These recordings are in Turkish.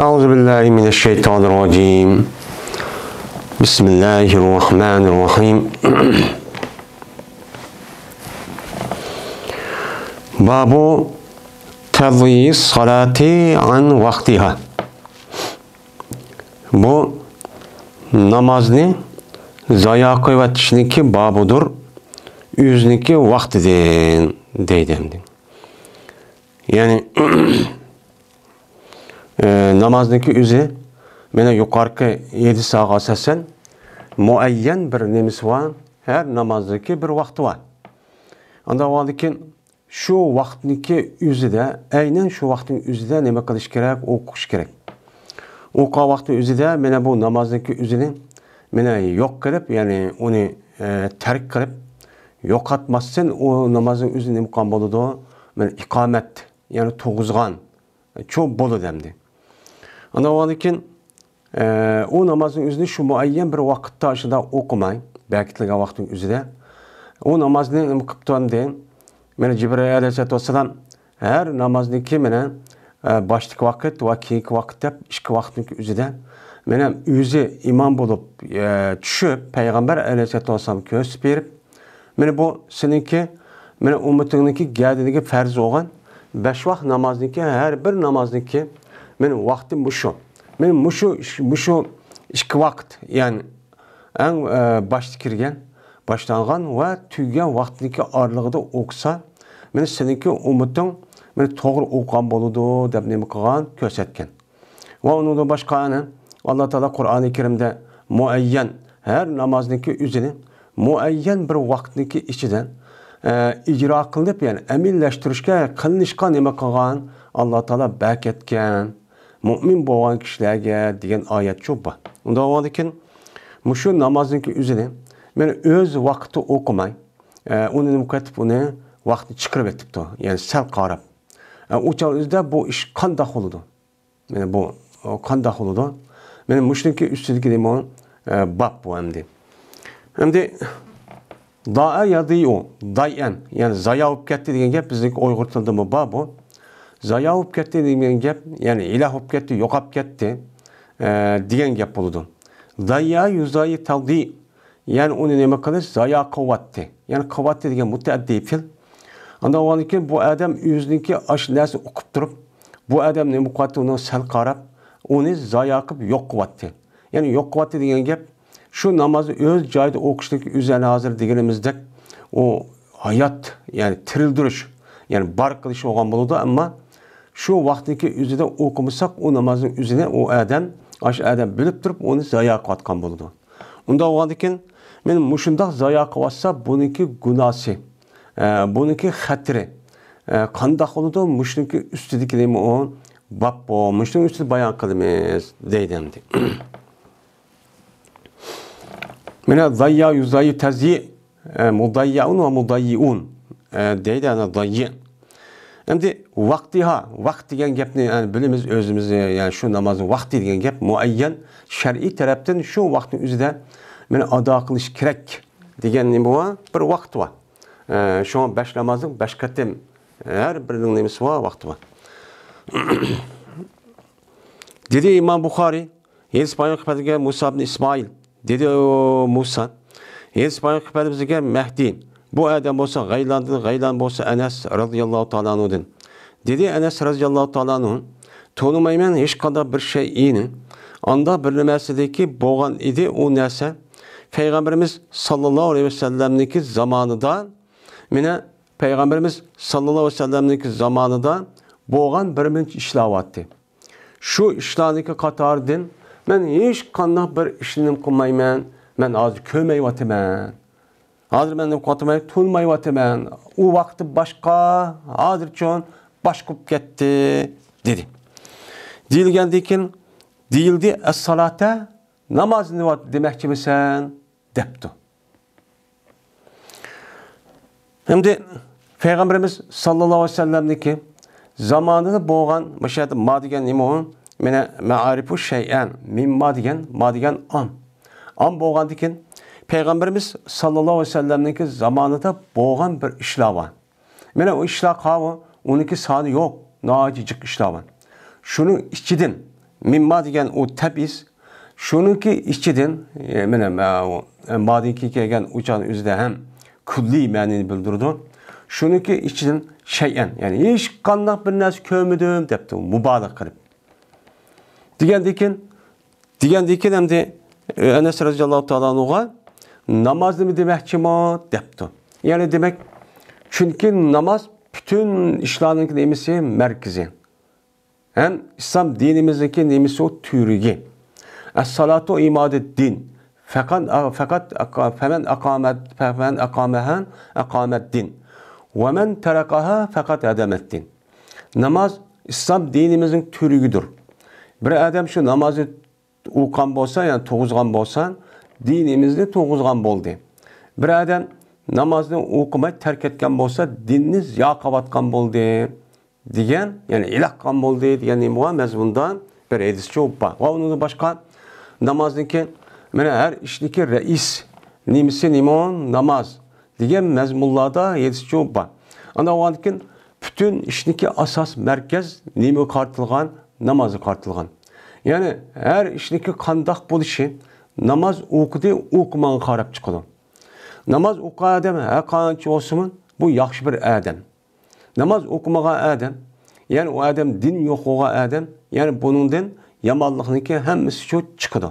Euzu billahi mineşşeytanirracim. Bismillahirrahmanirrahim. Babu tadyiyi salati an vaktiha. Bu namazını zaya koyvatışniki babudur. Üzniki vaktidir deydim. Yani ә, намаздыңкі өзі мені жоғарғы еді саға сәсен муәйян бір немесі бар әр намаздыңкі бір уақыты бар анда ол екен шу уақытныңкі өзі де әйнен шу неме қылыш керек оқыш керек оқыған уақыттың өзі де мені бұл намаздыңкі өзіні мені жоқ қылып яғни оны ә, тәрк қылып жоқатмассен ол намаздың өзі неме қылған болады мен иқамат яғни туғызған чо болады anadan keyin e, u namozning o'zini shu muayyan bir vaqtda shunda o'qimang bekitilgan vaqtning o'zida u namozni nima qilib turdi mana jibril alayhisalotu vassalam har namozniki mana e, boshlik vaqt va keyingi vaqt deb ikki vaqtniki o'zida mana o'zi imom bo'lib tushib e, payg'ambar alayhisalotu vassalam ko'rsatib berib mana bu seniki mana ummatingniki gadinigi farz bo'lgan besh vaqt namozniki har bir namozniki менин убактым бушу мен мушу мушу ишки убакыт яғни эң башты кирген баштанган ва түйген убактынки аралыгыда окуса мен сеники умутуң мен тогры окуган болуду деп неме кылган көрсөткөн ва онундан башка аны алла таала курани керимде muayyen her namazdaki üzerine muayyen bir vaktindeki içiden e, icra kılıp yani eminleştirişke kılınışka nime kılgan Allah Teala bek etken mo'min bo'lgan kishilarga degan oyat cho'pa unda ekan mushu namozniki o'zini mana o'z vaqtida o'qimay e, uni nima qilib uni vaqtni chiqirib aytibdi ya'ni sal qarab e, o'zida bu ish qandoq bo'ladi mana bu ben qandoq ki mana mushniki ustidagi nima e, bab bu endi endi daa yadıyo, dayan ya'ni zayo bo'lib ketdi degan gap bizniki uyg'ur bu Zaya hop ketdi degan gap ya'ni ilah hop ketdi yo'qolib ketdi e, degan gap bo'ladi zaya yuzayi taldi ya'ni onu ne qilish zaya qavvatti ya'ni qavvatti degan mutaaddiy fe'l andan ondan keyin bu adam o'ziniki shu narsa o'qib turib bu adam ne qilyapti onu sal qarab uni zaya qilib yo'q qilyapti ya'ni yo'q qilyapti degan gap shu namozni o'z joyida o'qishlik üzerine hazır deganimizdek o hayat ya'ni tirildirish ya'ni bar qilish bo'lgan bo'ladi ama şu vaqtdagi o'zida o'qimasak u namozni o'zini u adam ana shu adam bilib turib uni zayo qilayotgan bo'ladi unda bo'lgandan men mushundoq zayo qilyotsa buniki gunosi buniki xatiri qandoq bo'ladi mushniki ustidiki u bab mushuni ustida bayon qilamiz deydi mana zayya yuzayi tazi e, mudayyaun va mudayyiun e, deydi ana dayyi Əmdi vaxtiha, vaxt deyilən gəpni, yəni bilimiz özümüz, yəni şu namazın vaxtı deyilən gəp müəyyən şər'i tərəfdən şu vaxtın üzrə mən ada qılış kirək deyilən nə var? Bir vaxt var. E, şu an 5 namazın 5 qətim hər birinin nəmisi var, vaxtı var. dedi İmam Buxari, Yeniz Bayıq Pədəgə Musa ibn İsmail, dedi o, Musa, Yeniz Bayıq Pədəgə Məhdi, Bu adam bolsa Gaylandı, Gaylan bolsa Anas radıyallahu taala'nın. Dedi Anas radıyallahu taala'nın Tonumayman heç qanda bir şeyini anda bir nəməsidəki boğan idi o nəsə Peyğəmbərimiz sallallahu aleyhi ve sellem'deki zamanında minə Peyğəmbərimiz sallallahu aleyhi ve sellem'deki zamanında boğan bir minç işləvatdı. Şu işlərdəki qatar din mən heç qanda bir işinim qılmayman, mən az kömək vatimən. Hazır menden kotumayık tulmayı vatemen. O vakti başka, hazır çon başkup getdi, dedi. Diyilgen ki, diyildi es salate namazını vat demekçi misen, deptu. Hem de Peygamberimiz sallallahu aleyhi ve ki, zamanını boğan, mesela şey madigen imoğun, mene me'arifu şey'en, mimma madigen, madigen am. Am boğan dikin, Peygamberimiz sallallahu aleyhi ve sellem'deki zamanında boğan bir işler var. Mene o işler kavı, onunki sadı yok. Nacicik işler var. Şunun içiden, mimma degen o tepiz, shuniki ichidan mana ki kelgan uchani üzde hem kulli ma'nini bildirdi shuniki ichidan şeyen, ya'ni hech qanday bir narsa ko'rmadim debdi Diyen qilib degandekin degandekin hamda anas e, roziyallohu taologa namazımı demek ki ma depti. Yani demek çünkü namaz bütün İslam'ın nemisi merkezi. Hem İslam dinimizdeki nemisi o türgi. Es-salatu imadet din. Fakat fakat femen akamet femen akamehen akamet din. Ve men terakaha fakat edemet din. Namaz İslam dinimizin türgüdür. Bir adam şu namazı ukan bolsa, yani toğuzgan bolsan, dinimizde tuğuzgan boldu. Biraden namazını okumay terk etken bolsa dininiz yakavatkan boldu. Diyen, yani ilakkan boldu diyen imama mezmundan bir edisçi oppa. Va onun başka namazniki, mene her işniki reis, nimisi nimon namaz diyen mezmullarda edisçi oba. Ana o andikin, bütün işniki asas merkez nimi kartılgan, namazı kartılgan. Yani her işniki kandak buluşu, namoz o'qidi o'qman qarab chiqadi. namoz o'qigan ha qancha bo'lsin bu yaxshi bir odam namoz o'qimagan odam ya'ni u odam din yo'q bo'lgan odam ya'ni buningdan yomonlikniki hammasi shu chiqadi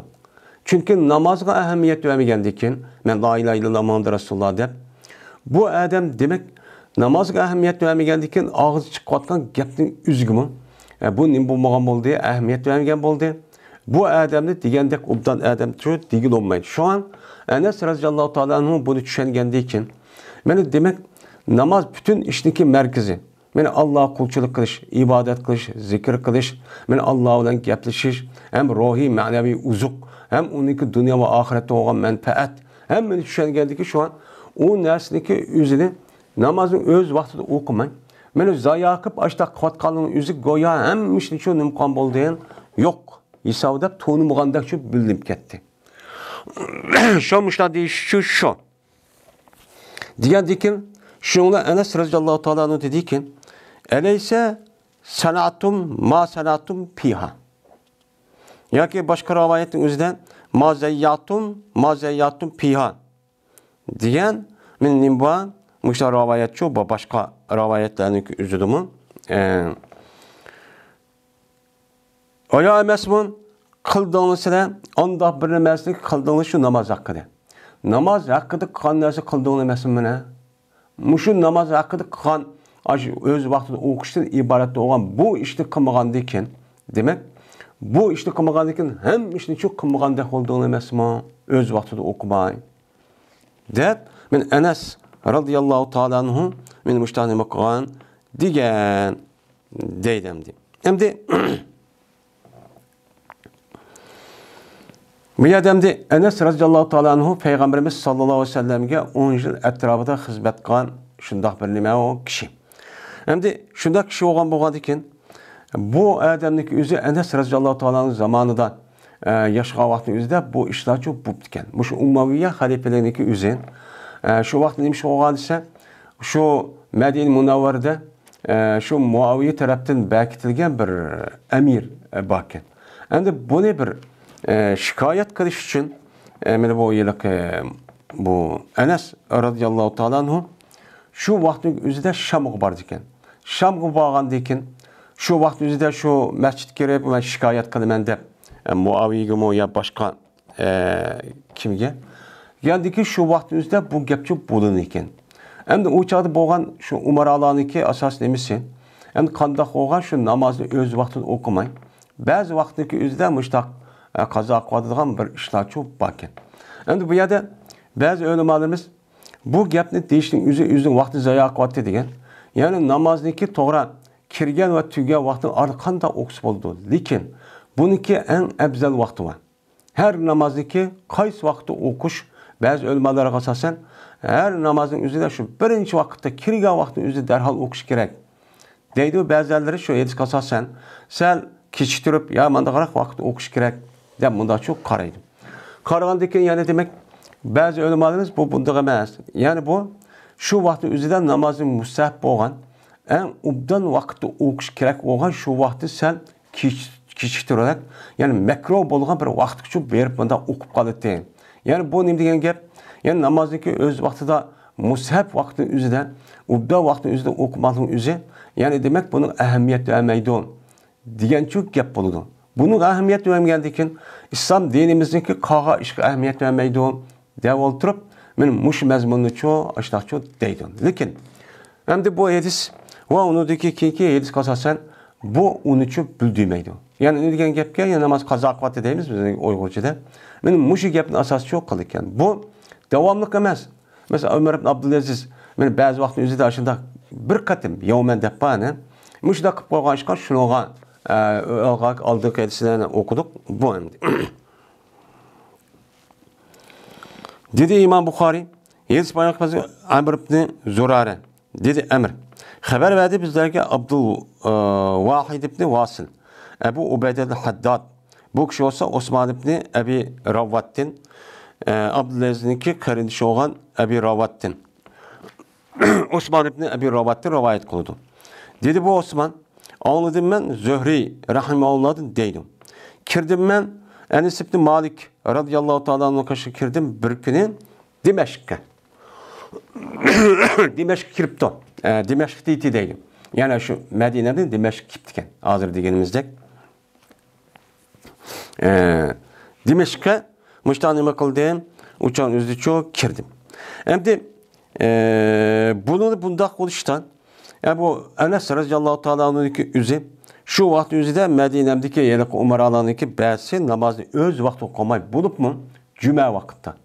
chunki namozga ahamiyat bermagandan keyin man la ilaha illalloh muhammad rasululloh deb bu odam demak namozga ahamiyat bermagandan og'iz chiqayotgan gapning uzgimi e, bu nim bo'lmagan bo'ldi ahamiyat bermagan bo'ldi Bu adamni digendek obdan adam turib degil olmaydi. Şu an Anas radhiyallohu ta'ala buni tushungandan keyin mana demak namoz butun ishniki markazi. Mana Alloh qulchilik qilish, ibodat qilish, zikr olan mana Hem ruhi, manevi uzuk, hem ma'naviy uzuq, ham uniki dunyo va oxiratda bo'lgan manfaat. Hammani ki şu an o u narsaniki o'zini namozni o'z vaqtida o'qimang. Mana zayoqib, ashtaq qotqanligini o'zi go'yo hammishni shu nimqon bo'ldi, yok. İsa'da ისავდა თონ მღანდაკში ბილიმკეთდი შომშა şu შუშო diyendi ki şunla Enes radıyallahu teala dedi ki eleyse sanatum ma sanatum piha. Ya ki başka rivayetin üzerinde ma zeyyatum ma zeyyatum piha diyen min nimba müşter rivayetçi başka rivayetlerin üzerinde e, Va yo emasmi qildingizda ondoq bir şu namaz shu namaz haqida. Namoz haqida qilgan narsa qilding emasmi Mushu namoz haqida qilgan o'z vaqtida o'qishdan iborat bo'lgan bu ishni qilmagandan keyin, demak, bu ishni qilmagandan keyin ham ishni shu qilmagandek bo'lding emasmi? O'z vaqtida o'qimay. Deb men Anas radhiyallohu ta'ala anhu men mushtani qilgan degan deydim. Endi Müyədəmdə Ənəs rəziyallahu taala anhu peyğəmbərimiz sallallahu əleyhi və səlləmə 10 il ətrafında xidmət qan şundaq bir nimə o kişi. Həmdə şundaq kişi olğan bolğandıkən bu adamın özü Ənəs rəziyallahu taalanın zamanında e, yaşayan vaxtın özüdə bu işlər çox bub ikən. Bu Umaviyə xəlifəliyindəki özü e, şu vaxt nimiş olğan isə şu Mədinə Munəvvərədə e, şu Muaviyə tərəfindən bəkitilən bir əmir e, bakən. Həmdə bunu bir Ee, e, şikayet kilish uchun mana bu bu anas roziyallohu taolo anhu shu vaqtni o'zida shamga bordi ekan shamga borgandan keyin shu vaqtni o'zida shu masjid kirib man shikoyat qilaman deb muaviyga yo boshqa kimga yandiki şu vaqtni o'zida bu gapchi bo'lin ekan endi u chog'da bo'lgan shu umarolarniki asos nimasi endi qandoq şu shu öz o'z vaqtida o'qimang ba'zi ki o'zida mushtaq e, kaza qadidigan bir işler çok bakın. Endi bu yerda ba'zi ulamolarimiz bu gapni deyishning yüzü yüzün vakti zayo qilyapti degan. Ya'ni namozniki to'g'ri kirgan va tugagan vaqtni arqanda o'qis bo'ldi. Lekin buniki eng afzal vaqti va har namozniki qaysi vaqtda o'qish ba'zi ulamolarga asosan har namozning o'zida shu birinchi vaqtda kirgan vaqtni o'zi darhol o'qish kerak. Deydi bazıları shu hadisga asosan sal kechiktirib, ya manda vakti vaqtda o'qish bunda çok qaraydı. Qaragandikin yani demek bazı ölümalarımız bu bunda məhz. Yani bu şu vakti üzüdən namazın müsəhb olan en ubdan vakti uğuş kerek olan şu vakti sen kişiktirerek yani mekruh bolğan bir vakti üçün verip bunda uqup qalıdı. Yani bu ne degen gap? Yani namazdaki öz vakti vaxtıda mushab vakti üzüden ubda vakti üzüden okumanın üzü yani demek bunun ehemmiyeti vermeydi. Degen çok gap buludu. Bunun ahamiyat vermedikin, İslam dinimizdeki kağa işe ahamiyat vermeydi o. Dev oturup, men muş mezmununu ço, aşnak ço deydim. Lekin, hem de bu hadis, va unudiki kinki hadis kasasen, bu unuçu bildirmeydi. Yani ne degan gapga, yana namaz qazo qiladi deymiz biz Uyg'urchada. Meni mushu gapning asosi yo'q qil Bu davomliq emas. Masalan, Umar ibn Abdulaziz meni ba'zi vaqtni o'zida shunda bir qatim yovman deb pani, mushda qilib qo'ygan ishqa shunga Ee, olarak aldık hadislerini okuduk. Bu emdi. dedi İmam Bukhari, Yeliz Peygamberimiz Amr ibn Zurare dedi Emr. Haber verdi bizlerge Abdul e, Vahid ibn Vasıl, Ebu Ubedel Haddad. Bu kişi olsa Osman ibn Ebi Ravvattin, e, Abdülaziz'inki kardeşi olan Ebi Ravvattin. Osman ibn Ebi Ravvattin rivayet kıldı. Dedi bu Osman, Anladım ben Zöhri rahimahullah'ın deydim. Kirdim ben Enes İbni Malik radıyallahu teala'nın kaşı kirdim bir günü Dimeşk'e. Dimeşk kiripti. E, ee, Dimeşk deyti deydim. Yani şu Medine'de Dimeşk kiptiken, Hazır digenimizdek. E, ee, Dimeşk'e müştanime kıldım. Uçağın özü kirdim. Hem de e, bunu bunda konuştan Ebu Enes radiyallahu ki üzü şu vaxt üzüdə Mədinəmdəki yəni ki bəzi namazı öz vaxtı qomay bulubmu? Cümə vaxtda.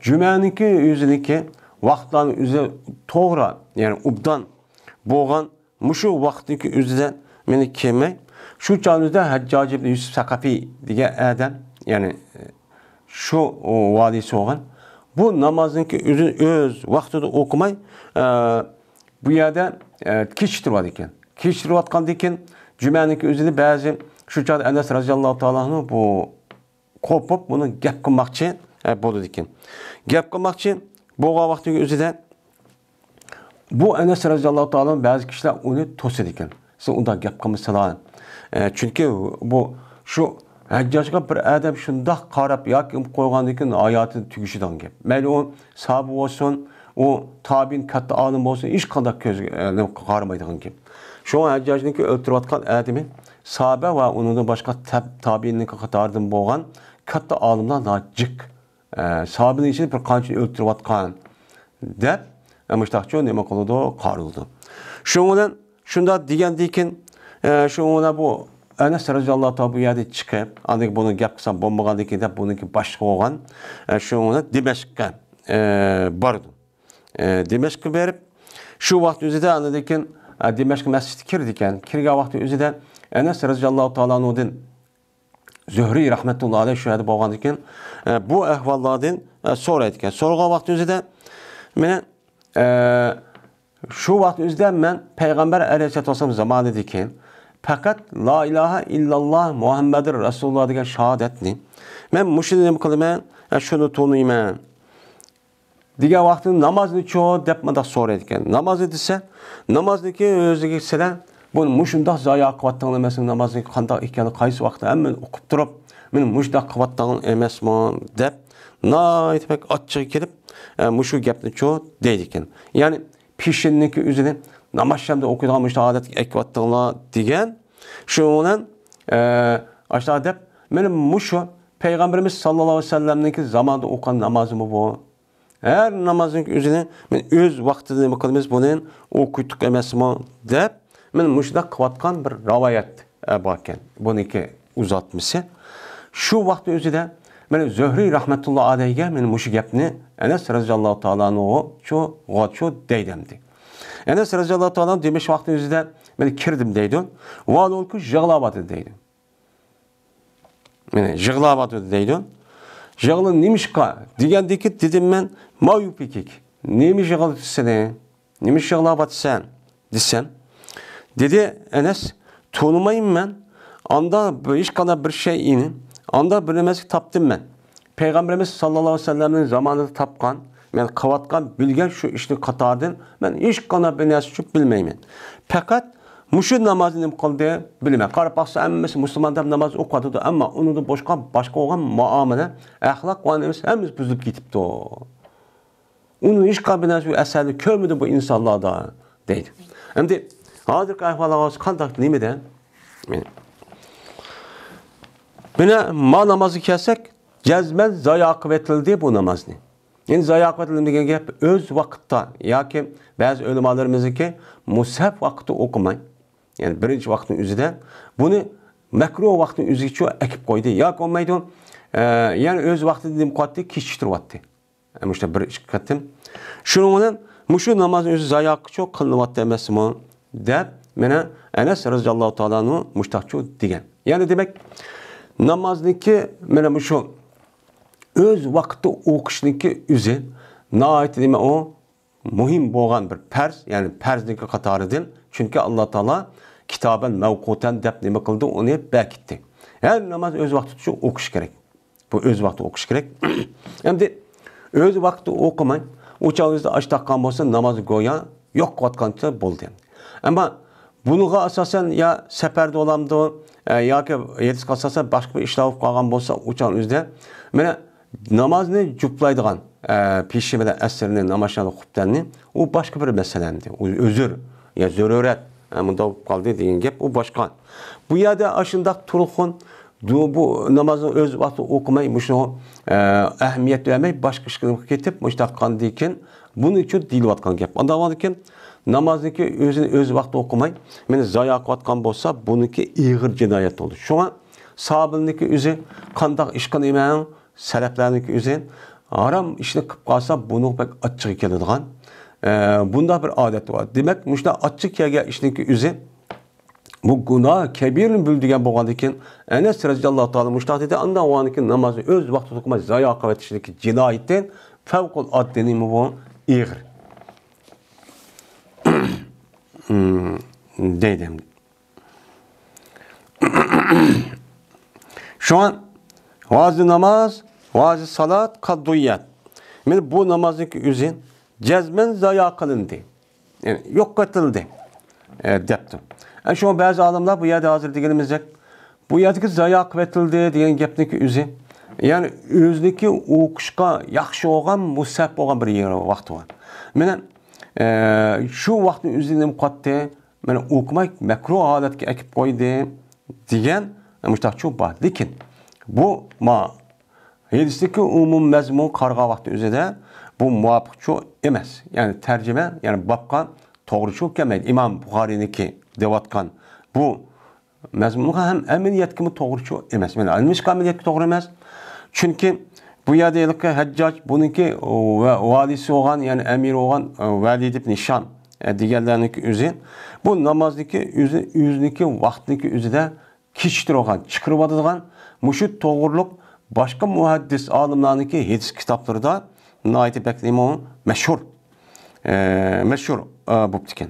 Cüməninki üzünki vaxtların üzü toğra, yəni ubdan boğan muşu vaxtınki üzüdə məni kimi şu canüdə Həccacı ibn Yusuf Sakafi deyə eden yani şu o, valisi olan bu namazın ki üzü öz vaxtında okumayı e, bu yerdə kechiktiradi ekan diken. Cümenin ki o'zini ba'zi şu chog'da anas roziyallohu ta'ala'nın bu kopup bunu gap qilmoqchi e, bo'ladi ekan gap qilmoqchi bo'lgan vaqtning o'zida bu anas roziyallohu ta'ala'nın ba'zi kishilar uni to'sadi ekan siz undan gap E, chunki bu shu Hajjajga bir adam şundak qarab yoki qo'ygandan keyin hayotini tugishi gap. Mayli u bo'lsin, u tabin katta olim bo'lsin hech qanday e, ko'zga qaramaydiganki shunga hajjojniki o'ltirayotgan adimi sahoba va undan boshqa tabiinniki qatoridan bo'lgan katta olimlar jik sahobini ichida bir qancha o'ltirayotgan deb mushtaqchi nima qiladi qarildi shu şunda shunday degandan keyin shu bilan bu Anas radhiyallohu ta'ala bu yerda chiqib, aniq buni gap qilsam bo'lmagandan keyin deb buniki şu an Shuni e, Dimashqqa e, bordi. Dimashqqa berib, shu vaqt o'zida anadekin Dimashq masjidga kirdi ekan. Kirgan vaqt o'zida Anas roziyallohu ta'ala anhudan Zuhriy rahmatullohi alayhi shu bo'lgan ekan. Bu ahvollardan e, so'raydi ekan. So'rgan vaqt o'zida men e, shu vaqt o'zida men payg'ambar alayhisolatu vasallam zamonida ekan. faqat la ilaha illalloh muhammadir rasululloh degan shahodatni men mushuni nima qilaman e, shuni tuniyman دیگه وقتی نماز نیچو دپ مدا سوره دیگه نماز دیسه نماز دیگه özüge سلام بون مشنداق زایا قواتتığını mesela namazı qanda ekanı qaysı vaqtda hamma o'qib turib men mushdaq qilvatdığın emasman deb naytmak ochiq kelib mushu gapni cho deydi ekan ya'ni pishinniki o'zini namoz adet o'qiydigan digen, odat ekyotdinglar degan shu bilan ashla deb meni mushu payg'ambarimiz sallallohu alayhi vasallamniki okan namazı namozimi bu Hər namazın üzünü mən öz vaxtını qılmış bunun okuyduq emasmı deyib mən müşdaq qıvatqan bir rivayət əbakən buniki uzatmışsa. Şu vaxt özüdə Mən Zöhrü rahmetullah aleyhə mən məş gəpni Ənəs rəziyallahu taalanı o ço qaço deydimdi. Ənəs rəziyallahu taalan demiş vaxtı üzdə mən kirdim deydim. Valolku jığlavadı deydim. Mən jığlavadı deydim. жагылы немишка дегендеки дидиммен маю пикик неме жагылы тисене неме жагыла батсан дисен dedi Enes tuğnumayım ben anda böyle iş kadar bir şey ini anda bilemez taptım ben Peygamberimiz sallallahu aleyhi ve sellem'in zamanında tapkan men kavatkan bilgen şu işte katadın ben iş kana benesi çok bilmeyim ben. Fakat Muşun namazını qıldı, bilmək. Qarabağsa əmimiz müsəlmanlar namazı oxudu, amma onu da boşqa başqa olan muamilə, əxlaq qanunumuz həmiz buzulub getibdi o. Onun heç qabiləsi əsəri kömüdü bu insanlarda deyir. Əmdi hazır qayfalarımız qandaq nimədə? Buna ma namazı kəsək, cəzmən zayaq etildi bu namazını. Yəni zayaq etildi deyilən gəp öz vaxtda, ya ki bəzi ölümalarımız ki, musəf vaxtı oxumayın. ya'ni birinchi vaqtni o'zida buni makruh vaqtni o'zigacha akib qo'ydi yoki bo'lmaydi yana o'z vaqtida deb qo'yapti kechiktiryapti mana shu bir katdim shuning bilan mushu namozni o'zi zayoqichu qilinyapti emasmi deb mana anas roziyallohu taoloni mushtaqchu degan ya'ni demak namozniki mana shu o'z vaqtda o'qishniki o'zi nihoyat nima u muhim bo'lgan bir farz ya'ni farzniki qatoridan chunki alloh taolo kitoban mavqutan deb nima qildi uni bekitdi har namoz o'z vaqti uchun o'qish kerak bu o'z vaqti o'qish kerak endi o'z vaqti o'qimay o'chog'ingizda och taqqan bo'lsa namoz go'yo yo'q qilayotgancha bo'ldi ammo bunga asosan yo safarda ya yoki yetis qolsa boshqa bir ishlar bo'lib qolgan bo'lsa o'chog'ingizda mana namozni juplaydigan e, peshsha bilan asrni namozshani xubtanni u boshqa bir masala o'zir ya zarurat мында болуп o başkan. Bu ya da aşındak ошондак du bu namazı öz vakti okumayı muşu e, ehmiyet vermeyi başka şıkkını ketip muştakkan deyken bunun için dil vatkan gep. Anda varken namazdaki özünü öz vakti okumayı meni zayak vatkan bolsa bununki iğir cinayet oldu. Şuna sahabındaki üzü kandak işkan imeyen seleflerindeki üzü haram işini kıp kalsa bunu pek açık kelediğen ee, bunda bir adet var. Demek müşna açık yege işinki üzü bu günah kebirin bildigen boğandikin Enes radıyallahu ta'ala müşna dedi o oğandikin namazı öz vakti tutma zaya kavet işinki cinayetten fevkul addeni mi bu iğr. hmm, dedim. Şu an vazı namaz, vazı salat, kadduyat. Yani bu namazın üzün cezmen zaya kılındı. Yani yok katıldı e, depti. Yani şu an bazı alimler bu yerde hazır diyelimizde bu yerdeki zaya kıvetildi diyen gepteki üzü. Yani özdeki okuşka yakşı olgan, musab olan bir yer vakti var. Mene e, şu vaktin üzerinde kattı, mene okumak mekruh haletki ekip koydu diyen e, müştakçı var. Lakin bu ma Hadisteki umum mezmu karga vakti üzerinde bu muvafiqçu emas ya'ni tercüme ya'ni bobqa to'g'ri cho'kkamaydi imom buxoriyniki devatkan bu hem mazmunga ham amaliyatga to'g'richu emas mana kamil yetki to'g'ri emez çünkü bu yerda ilqi hajjoj ve valisi olan ya'ni amir bo'lgan vali nişan nishon deganlarniki o'zi bu namozniki o'zi o'ziniki vaqtniki o'zida kechiktirgan chiqirib yotadigan mushu to'g'riliq başka muhaddis hadis kitapları da نايت meşhur, ليمون e, مشهور مشهور e, bu tiken.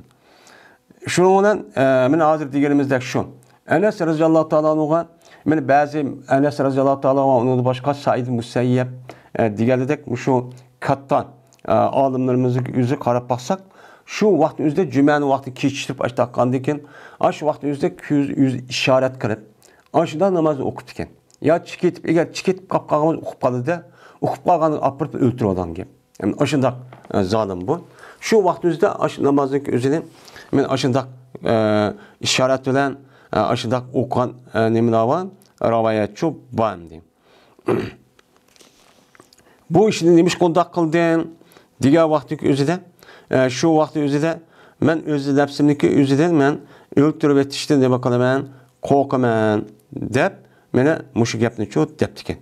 Şunundan azir e, hazır digerimizdeki şu. Enes radıyallahu taala anhu'a men bazı Enes radıyallahu taala onun başka Said Musayyeb digerledek şu kattan alimlerimizin yüzü karap baksak şu vaktin yüzde cümenin vakti keçiştirip aç takkan diken aş vaktin yüz yüz işaret kırıp aşıda namazı okutken. Ya çiketip eğer çiketip kapkağımız okup kalıdı Okup qalğanı apırıp öldürüp adamge. Yani aşındaq e, zalim bu. Şu vaxt aş namazın özünü men aşındaq e, işaret edilen e, aşındaq okan e, neminavan ravayatçı ban deyim. bu işini demiş qondaq qıldın. Diğer vaxtı özüdə e, şu vaxtı özüdə ben özü ləpsimdiki özüdən men öldürüp etişdim de bakalım ben, qoqaman dep mene muşu gapni çox depdikin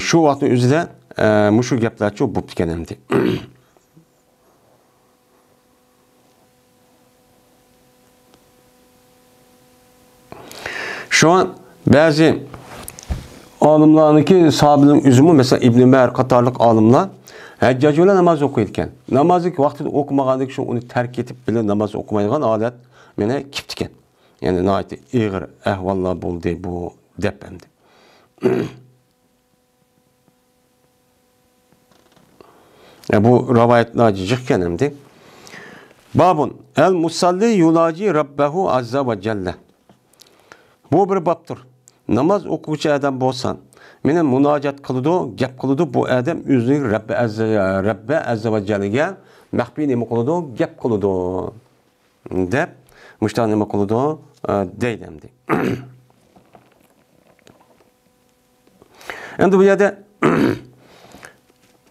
shu vaqtni o'zida mushu gaplarchi bo'pti ekan endi Şu an bazı alimlarniki sahabenin üzümü mesela İbn Mer Katarlık alimler Heccac öyle namaz okuyken namazı vaktini okumagandık şu onu terk edip bile namaz okumayan adet mene kiptiken. Yani naiti iğir ehvallah buldu bu depemdi. E, bu rivayet nacicik kenemdi. Babun el musalli yulaci rabbehu Azza ve celle. Bu bir baptır. Namaz okuyucu adam bo'lsan, meni munojat qiladi, gap qiladi, bu adam o'zining Rabbi azza Rabbi azza ve jaliga maxfiy nima qiladi, gap qiladi deb mushta nima qiladi deydimdi. Endi bu yerda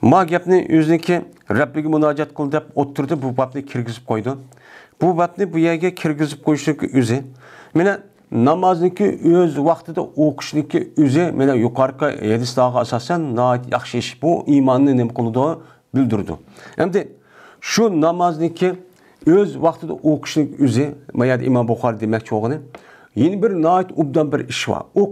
Ma gapni o'ziniki Rabbiga деп qil deb o'ttirdi, bu қойды. kirgizib qo'ydi. Bu bobni bu yerga kirgizib qo'yishniki o'zi. Mana namozniki o'z vaqtida o'qishniki o'zi mana yuqorgi hadisdagi asosan yaxshi ish. Bu iymonni nim qildi, bildirdi. Endi shu namozniki o'z vaqtida o'qishlik o'zi, mana Imom Buxoriy demoqchi o'g'ini. Yeni ish bor. U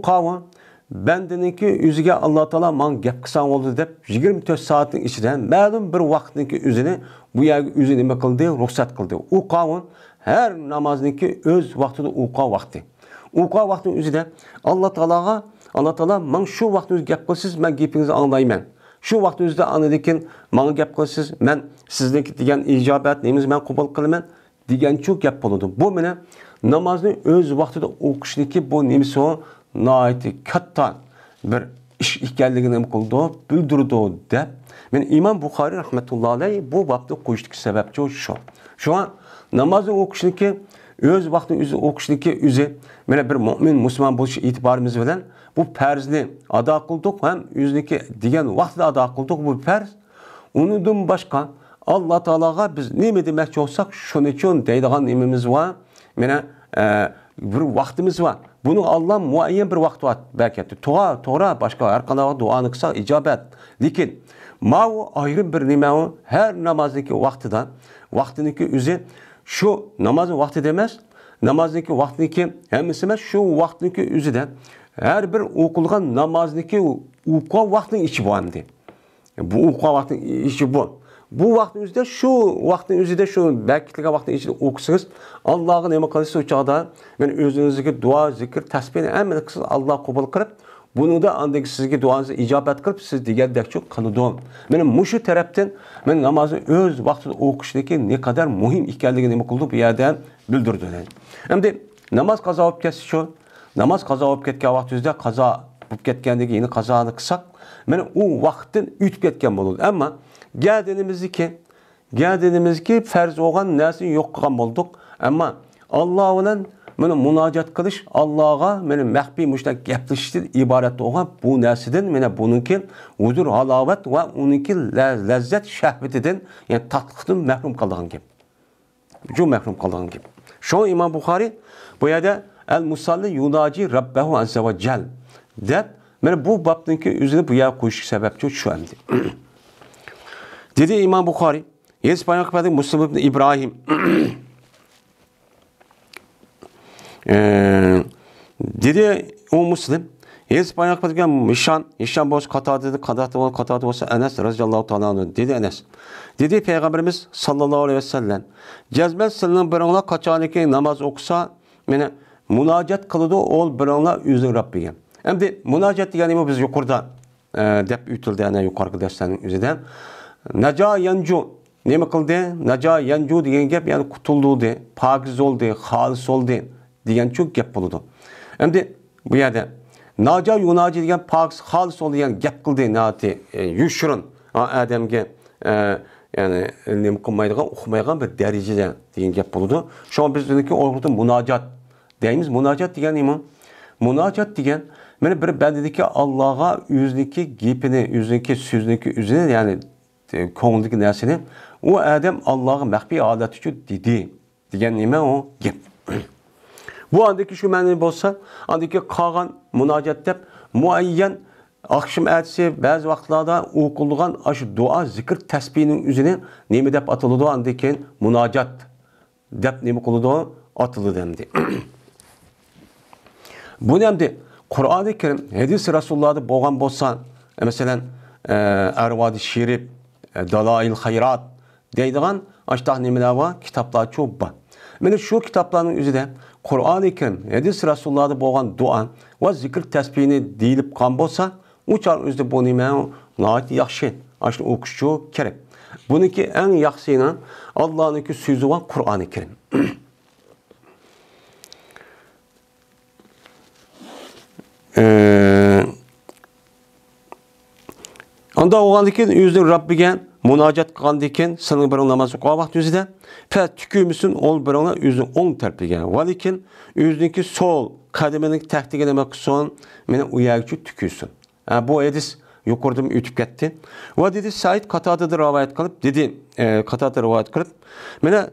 bandininki yuziga alloh taolo manga gap qilsang bo'ldi deb 24 to'rt soatning ichida ma'lum bir vaqtniki o'zini bu yoqqa o'zi nima qildi ruxsat qildi uqovun har namozniki o'z vaqtida uqo vaqti uqo vaqtini o'zida alloh taologa alloh taolo man shu vaqtni o'zi gap qilsiz man gapingizni anglayman shu vaqt o'zida anadekin manga gap qilsiz man sizniki degan ijobatingizni man qabul qilaman degan shu gap bo'ladi bu mana namozni o'z vaqtida o'qishniki bu nimasi naiti katta bir iş ekanligini qildi, bildirdi deb. Men Imom Buxoriy rahmatullohi alayhi bu vaqtni qo'yishdagi sababchi shu. Shu namozni o'qishniki o'z vaqtini o'zi o'qishniki o'zi mana bir mo'min musulmon bo'lish e'tiborimiz bilan bu farzni ado qildik ham o'ziniki degan vaqtda ado qildik bu farz unidan boshqa alloh taologa biz nima demoqchi bo'lsak shuning uchun deydigan nimamiz bor mana e, bir vaqtimiz var. Бұның Allah muayyen бір vaqt vat berketdi. Туға, toğra, başka her kanağı duanı kısa icabet. мау mavu бір bir әр her namazdaki vaktida, vaktindeki üzü şu namazın vakti demez, namazdaki vaktindeki hemisi emas, şu vaktindeki üzüden her bir okulgan namazdaki uqa vaktinin içi bu Bu bu vaqtning o'zida shu vaqtning o'zida shu dars kitilgan vaqtning ichida o'qisangiz allohga nima qilasiz o'choqda yani o'zingizga duo zikr tasbehni hamma qilsangiz alloh qabul qilib Bunu da andaki sizge duanızı icabet kılıp siz diğer digerdek çok kanıdığım. Benim muşu terapten ben namazın öz vaktinde okuşdaki ne kadar muhim ikerliğini ne kıldı bir yerden bildirdi. Hem de namaz kaza olup kesi şu. Namaz kaza olup ketken vakti yüzde kaza olup ketkendeki yeni kazanı kısak. benim o vaktin üt ketken bulundu. Ama ki, Geldiğimizdeki ki ferz olan nesin yok kılgan olduk. Ama Allah ile meni münacat kılış, Allah'a benim mehbi müştak yaptıştır ibaret olgan bu nesidin, meni bununki huzur halavet ve onunki lezzet şehvetidin, yani tatlıkın mehrum kalan kim. Şu mehrum kalan kim. Şu İmam Bukhari bu yerde el musalli yunaci rabbehu azze ve cel. Dep, meni bu babdinki üzerine bu yer koyuşu sebepçi şu emdi. Dedi İmam Bukhari, Yes bayağı kapatın Müslüm İbni İbrahim. ee, dedi o Müslüm, Yes bayağı kapatın Mişan, Mişan boz katadı, katadı, katadı, katadı, Enes raziyallahu ta'ala dedi Enes. Dedi Peygamberimiz sallallahu aleyhi ve sellem, Cezbel sallallahu aleyhi ve kaçaniki namaz okusa, yani münacat kılıdı ol biranla yüzü Rabbiye. Hem de münacat yani bu biz yukarıda e, dep ütüldü yani yukarıda derslerin üzerinden. Naca yancu. Ne mi kıldı? Naca yancu deyen gap yani kutuldu de, pakiz oldu, halis oldu deyen çok gap buludu. Hem de bu yerde Naca yunaci deyen pakiz halis oldu deyen gap kıldı naati. E, Ademge e, yani ne kılmaydıgan, okumaydıgan bir derecede deyen gap buludu. Şu an biz dedik ki orada münacat deyimiz. Münacat deyen iman. Münacat deyen Mene bir ki Allah'a yüzdeki gipini, yüzdeki, süzdeki, yüzünü yani e, ko'ngildagi narsani u adam allohga maxfiy odatiku dedi degan nima u gap bu andagi shu ma'no bo'lsa andagi qolgan munojat deb muayyan akşam ertesi bazı vaxtlarda okulduğun aşı dua zikir tesbihinin üzerine nemi dep atıldı andaki munacat dep nemi kuludu atıldı demdi. bu nemdi Kur'an-ı Kerim hadis Resulullah'da boğan bolsa mesela e, Ervadi Şirip e, Dalail Hayrat deydigan aştaq nimeler var, kitaplar çok var. Mene şu kitapların üzerinde Kur'an-ı Kerim, hadis Resulullah'da boğan dua ve zikir tesbihini deyilip kan bolsa, uçar üzerinde bu nimenin naati yakşı, aştı okuşçu kerek. ki en yaksıyla Allah'ınki sözü var Kur'an-ı Kerim. ee, Анда оғанды кен, өзінің Раббиген мұнажат қылғанды кен, сының бірің намазы қуа вақты өзіде, пә түкімісін ол біріңі өзінің оң тәрпіген. Валикен, өзінікі sol қадымының тәқтіген әмәк соң, мені ұяғычы түкісін. Ә, bu edis yuqordim o'tib ketdi va dedi said qatodada rivoyat qilib dedi e, qatoda rivoyat qilib mana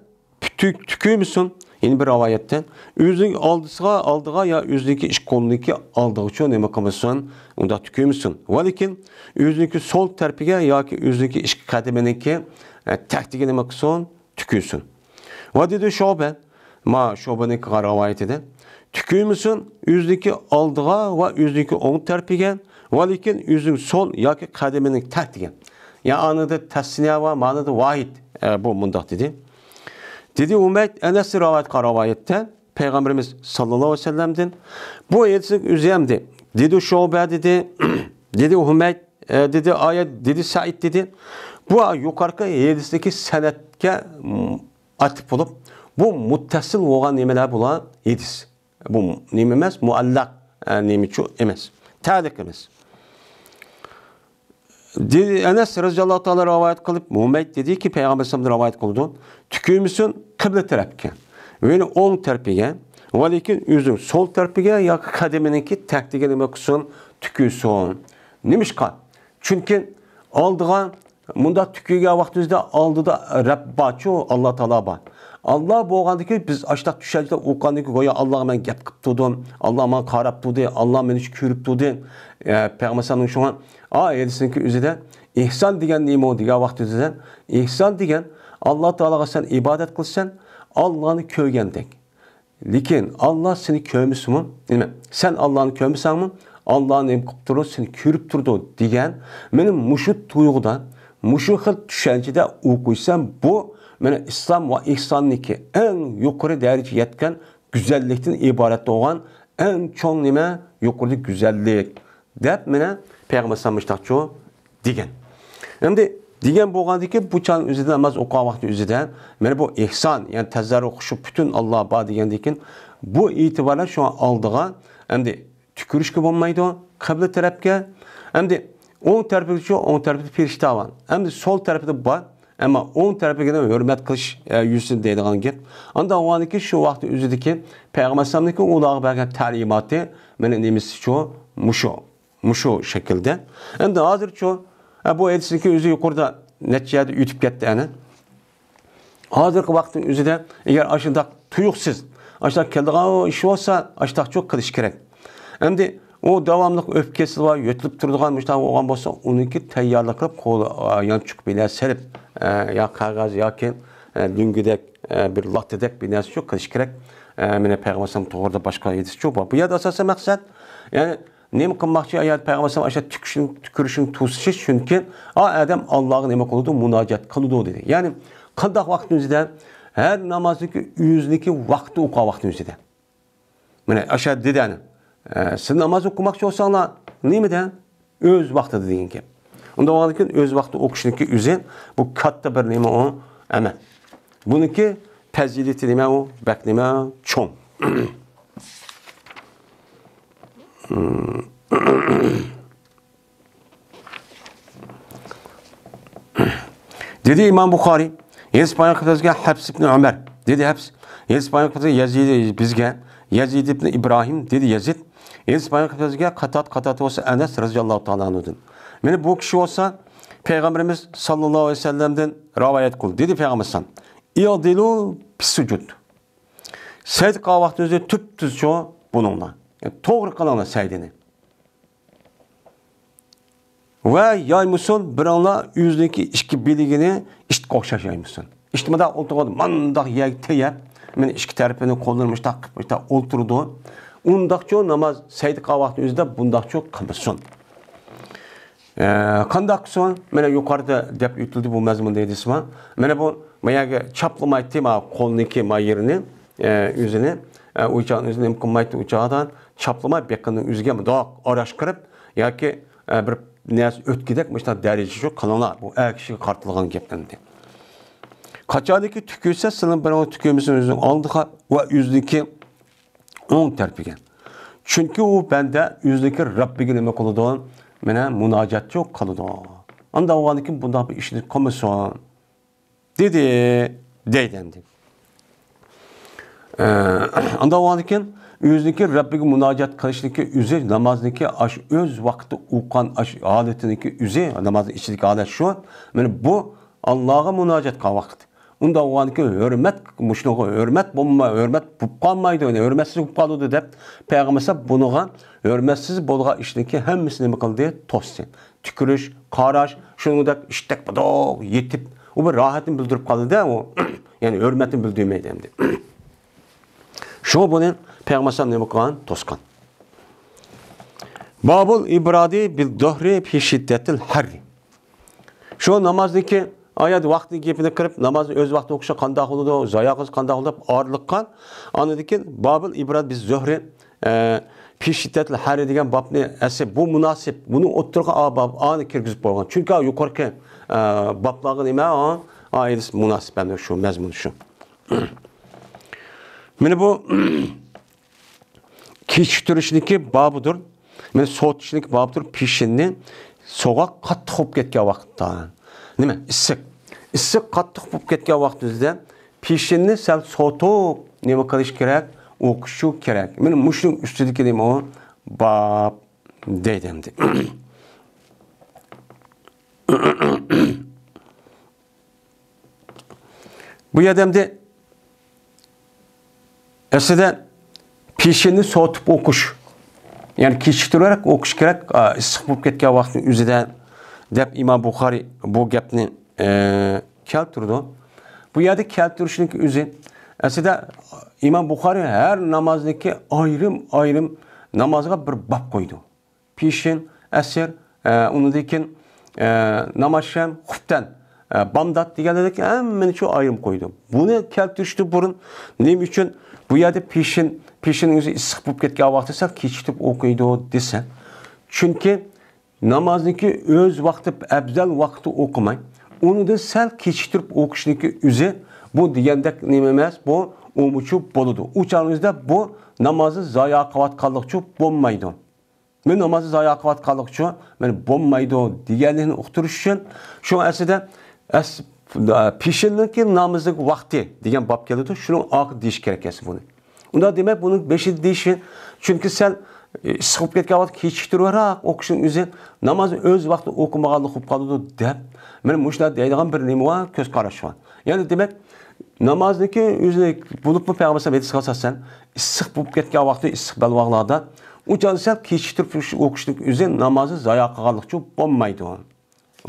tukuymisin Yeni bir rivayette özün aldığa aldığa ya özünki iş konudaki aldığı uchun nima qilmasan, unda tükümüsün. Valikin özünki sol terpiga yoki özünki ish qadiminiki taktiga nima qilsan, tüküsün. Va dedi Shoba, ma Shobani rivayatida tükümüsün özünki aldığa ve özünki on terpige valikin özün sol yoki kademenin taktiga. Ya anida tasniya va ma'nida vahid e, bu mundat dedi. Dedi Umeyd Enes rivayet karavayette Peygamberimiz sallallahu aleyhi ve sellem'din. Bu ayetsin üzeyemdi. Dedi Şube dedi. dedi Umeyd e, dedi ayet dedi Said dedi. Bu yukarıda yedisindeki senetke mm, atip olup, bu muttasil olan nimeler bulan yedis. Bu nimemiz muallak e, nemi emas. Ta'lik emas. Anas roziyallohu ta'ala rivoyat qilib, Muhammad dediki, payg'ambar sollallohu rivoyat qildi. Tukimisin qibla tarafga. Ya'ni o'ng tarafiga, va lekin yuzing sol tarafiga yoki qadaminiki taqtiga nima qilsin, tukisin. Nimishqa? Chunki oldiga bunda tukiga vaqtingizda oldida Rabbachu Alloh taolo bor. Alloh bo'lgandiki biz ashtaq tushajda o'qandiki go'yo Allohga men gap qilib turdim, Alloh menga qarab turdi, Alloh meni ko'rib turdi. E, Payg'ambarning shunga oilasinki o'zida ihson degan nima degan vaqt o'zida ihson degan Alloh taolaga sen ibodat qilsan, Allohni ko'rgandek. Lekin Alloh seni ko'rmismi? Nima? Sen Allohni ko'rmisanmi? Alloh nima qilib turib, seni ko'rib turdi degan meni mushu tuyg'udan, mushu xil tushunchada o'qiysam bu Mana İslam ve ihsonniki eng yuqori darajaga yetgan go'zallikdan iborat bo'lgan eng chong nima yuqori go'zallik deb mana payg'ambar sallallohu alayhi degan. digen degan bo'lgandiki bu chan o'zida namaz o'qigan vakti o'zida mana bu ihsan ya'ni tazarru xushi butun Alloh bor degandekin bu e'tiborlar shu oldiga endi tükürüşkü bulmaydı kıble tarafke. Hem de 10 tarafı şu 10 tarafı piriştavan. var. Şimdi sol tarafı bu. ba ama on tarafı giden hürmet kılış e, yüzsün deydi hangi. Anda oğandaki şu vakti üzüdeki Peygamber Sallam'daki ulağı berken talimatı mene nemisi çoğu muşu. Muşu şekilde. Anda hazır çoğu e, bu edisindeki özü yukarıda neticede yutip gitti yani. Hazırki vaktin üzüde eğer aşındak tuyuksuz aşındak keldiğe iş olsa aşındak çok kılış gerek. Hem de o devamlık öfkesi var, yötülüp durduğan müştah olgan bolsa, onunki tayyarlı kılıp kol e, yançık bile serip e, ya kagaz ya ki e, e, bir lahtedek bir nesi yok, kılış E, Mene Peygamberim doğruda başka yedisi çok. Bu da asası maksat, yani Nemi qılmaqçı ayat Peyğəmbərəm aşa tüküşün, tükürüşün, tusuşu çünkü a adam Allahın demək oludu, münacat qılıdı dedi. yani Yəni qandaq vaxtımızda hər namazdakı yüzdəki vaxtı uqa vaxtımızda. Mənə aşağı dedi yəni. Sen ee, siz namoz o'qimoqchi bo'lsanglar nimada o'z vaqtida degan gap unda öz o'z vaqtida ki o'zi bu katta bir nima u amal buniki fazilati nima u bak nima cho'ng Dedi İmam Bukhari, Yezid Peygamber'e Hafs ibn Ömer dedi Hafs. Yezid Peygamber'e Yazid bizge Yazid ibn İbrahim dedi Yazid. Enes Bayraktar'ga katat katat olsa Enes radıyallahu ta'ala anudun. Meni bu kişi olsa Peygamberimiz sallallahu aleyhi ve sellem'den rivayet kıl. Dedi Peygamber sen. İyadilu pisucud. Seyit kahvahtı özü tüp düz çoğu bununla. Yani e, doğru kılana seydini. Ve yaymışsın bir anla yüzdeki işki bilgini işte kokşaş yaymışsın. İşte da oturdu. Mandak yek teyep. Meni işki terpini kullanmış da işte da oturdu. Undaqçı namaz Seyit saydıqa yüzde bundaqçı qılsın. E, ee, qandaq qılsın? Mənə yuqarıda deyib ötüldü bu məzmunda edismə. Mənə bu məyə çaplamaydı ma qolniki ma yerini, e, üzünü, e, uçağın üzünü qılmaydı uçağdan çaplama beqini üzgə doq araşqırıb, yoki e, bir nəs ötkidək məşta dərəcə şu qanala bu əl kişi qartılığın gəpləndi. Qaçadakı tükürsə sının bir o tükürmüsün özün aldığa ve yüzdeki terpigen. o'ng tarpiga chunki u banda o'zidagi rabbiga nima qiladi mana munojat yo'q qiladi o avvaliki bundoq bir ishni qilmasin dedi deydi deb ee, anda avvaliki o'ziniki rabbiga munojat qilishniki o'zi namozniki o'z vaqti o'qigan holatiniki o'zi namozni ichidagi holat shu mana bu Allah'a munojat qilgan Onda Unda oğanki hürmet muşluğu, hürmet bulma, hürmet bulkanmaydı, hürmetsiz bulkalıdı deyip, Peygamber bunuğa hürmetsiz bolga hem hemmisini mi kıldı? Tossin. Tükürüş, karaş, şunu da iştek buduk, yetip, o bir rahatını bildirip kaldı da o, yani hürmetini bildirmeydi hem de. Şu bunu Peygamber ne bakan? Toskan. Babul ibradi bil dohri fi şiddetil harri. Şu namazdaki Аяды вақты кепіне кіріп, намаз өз вақты оқыша қандақ zayakız заяқыз қандақ ұлыдап, арлыққан. Аны декен, Бабыл İbrad biz зөхре fi e, şiddetle her degen bab ne ese bu münasip bunu oturga abab anı kirgizip bolgan. Çünkü yukarıki e, bablagın ime an ailis münasip hem şu mezmun şu. Mene bu kiştürüşniki babudur. Mene soğutuşniki babudur pişinni soğuk kat hop ketken vaqtdan. nima issiq issiq qattiq bo'lib ketgan vaqtingizda peshinni sal sotib nima qilish kerak o'qishu kerak mana mushning ustidagi nima ba bob deydi endi bu yerda endi aslida peshinni sotib o'qish ya'ni kechiktirib o'qish kerak issiq bo'lib ketgan vaqtni o'zida deb imom Bukhari bu gapni e, kelib turdi bu yerda kelib ki o'zi aslida imom Bukhari her namazdaki ayrım ayrım namozga bir bab qo'ydi pishin asr e, unidan keyin e, namozsham xuftan bamdat deganidek hammani shu ayrim ayrım koydu. Bunu turishdi burun nima için. bu yerda pishin pishin o'zi issiq bo'lib ketgan vaqtda sal kechiktirib o'qiydi desa namozniki o'z vaqti afzal vaqti o'qimang uni unida sal kechiktirib o'qishniki o'zi bu degandek nima emas bu umuchu bo'ladi uchalingizda bu namozni zoya qilayotganlikchu bo'lmaydi men namozni zoya qilayotganlikchu men bo'lmaydi deganligini uqtirish uchun shu aslida as peshinliki namozdagi vaqti degan bob keladi shuni oq deyish kerak buni unda demak buni beshi deyishi chunki sal шығып кеткен уақыт кешіктіруірақ оқушының өзі намазын өз уақытында оқымағандығы қылып қалуды деп міне мұшына дейтін бір неме бар көзқарас бар яғни демек намаздыкі өзі болып пайғамбар хадиске асасен иссық болып кеткен уақытта иссық балуағларда u jalsa kechiktirib o'qishlik o'zi namozni zayo qilganlikcha bo'lmaydi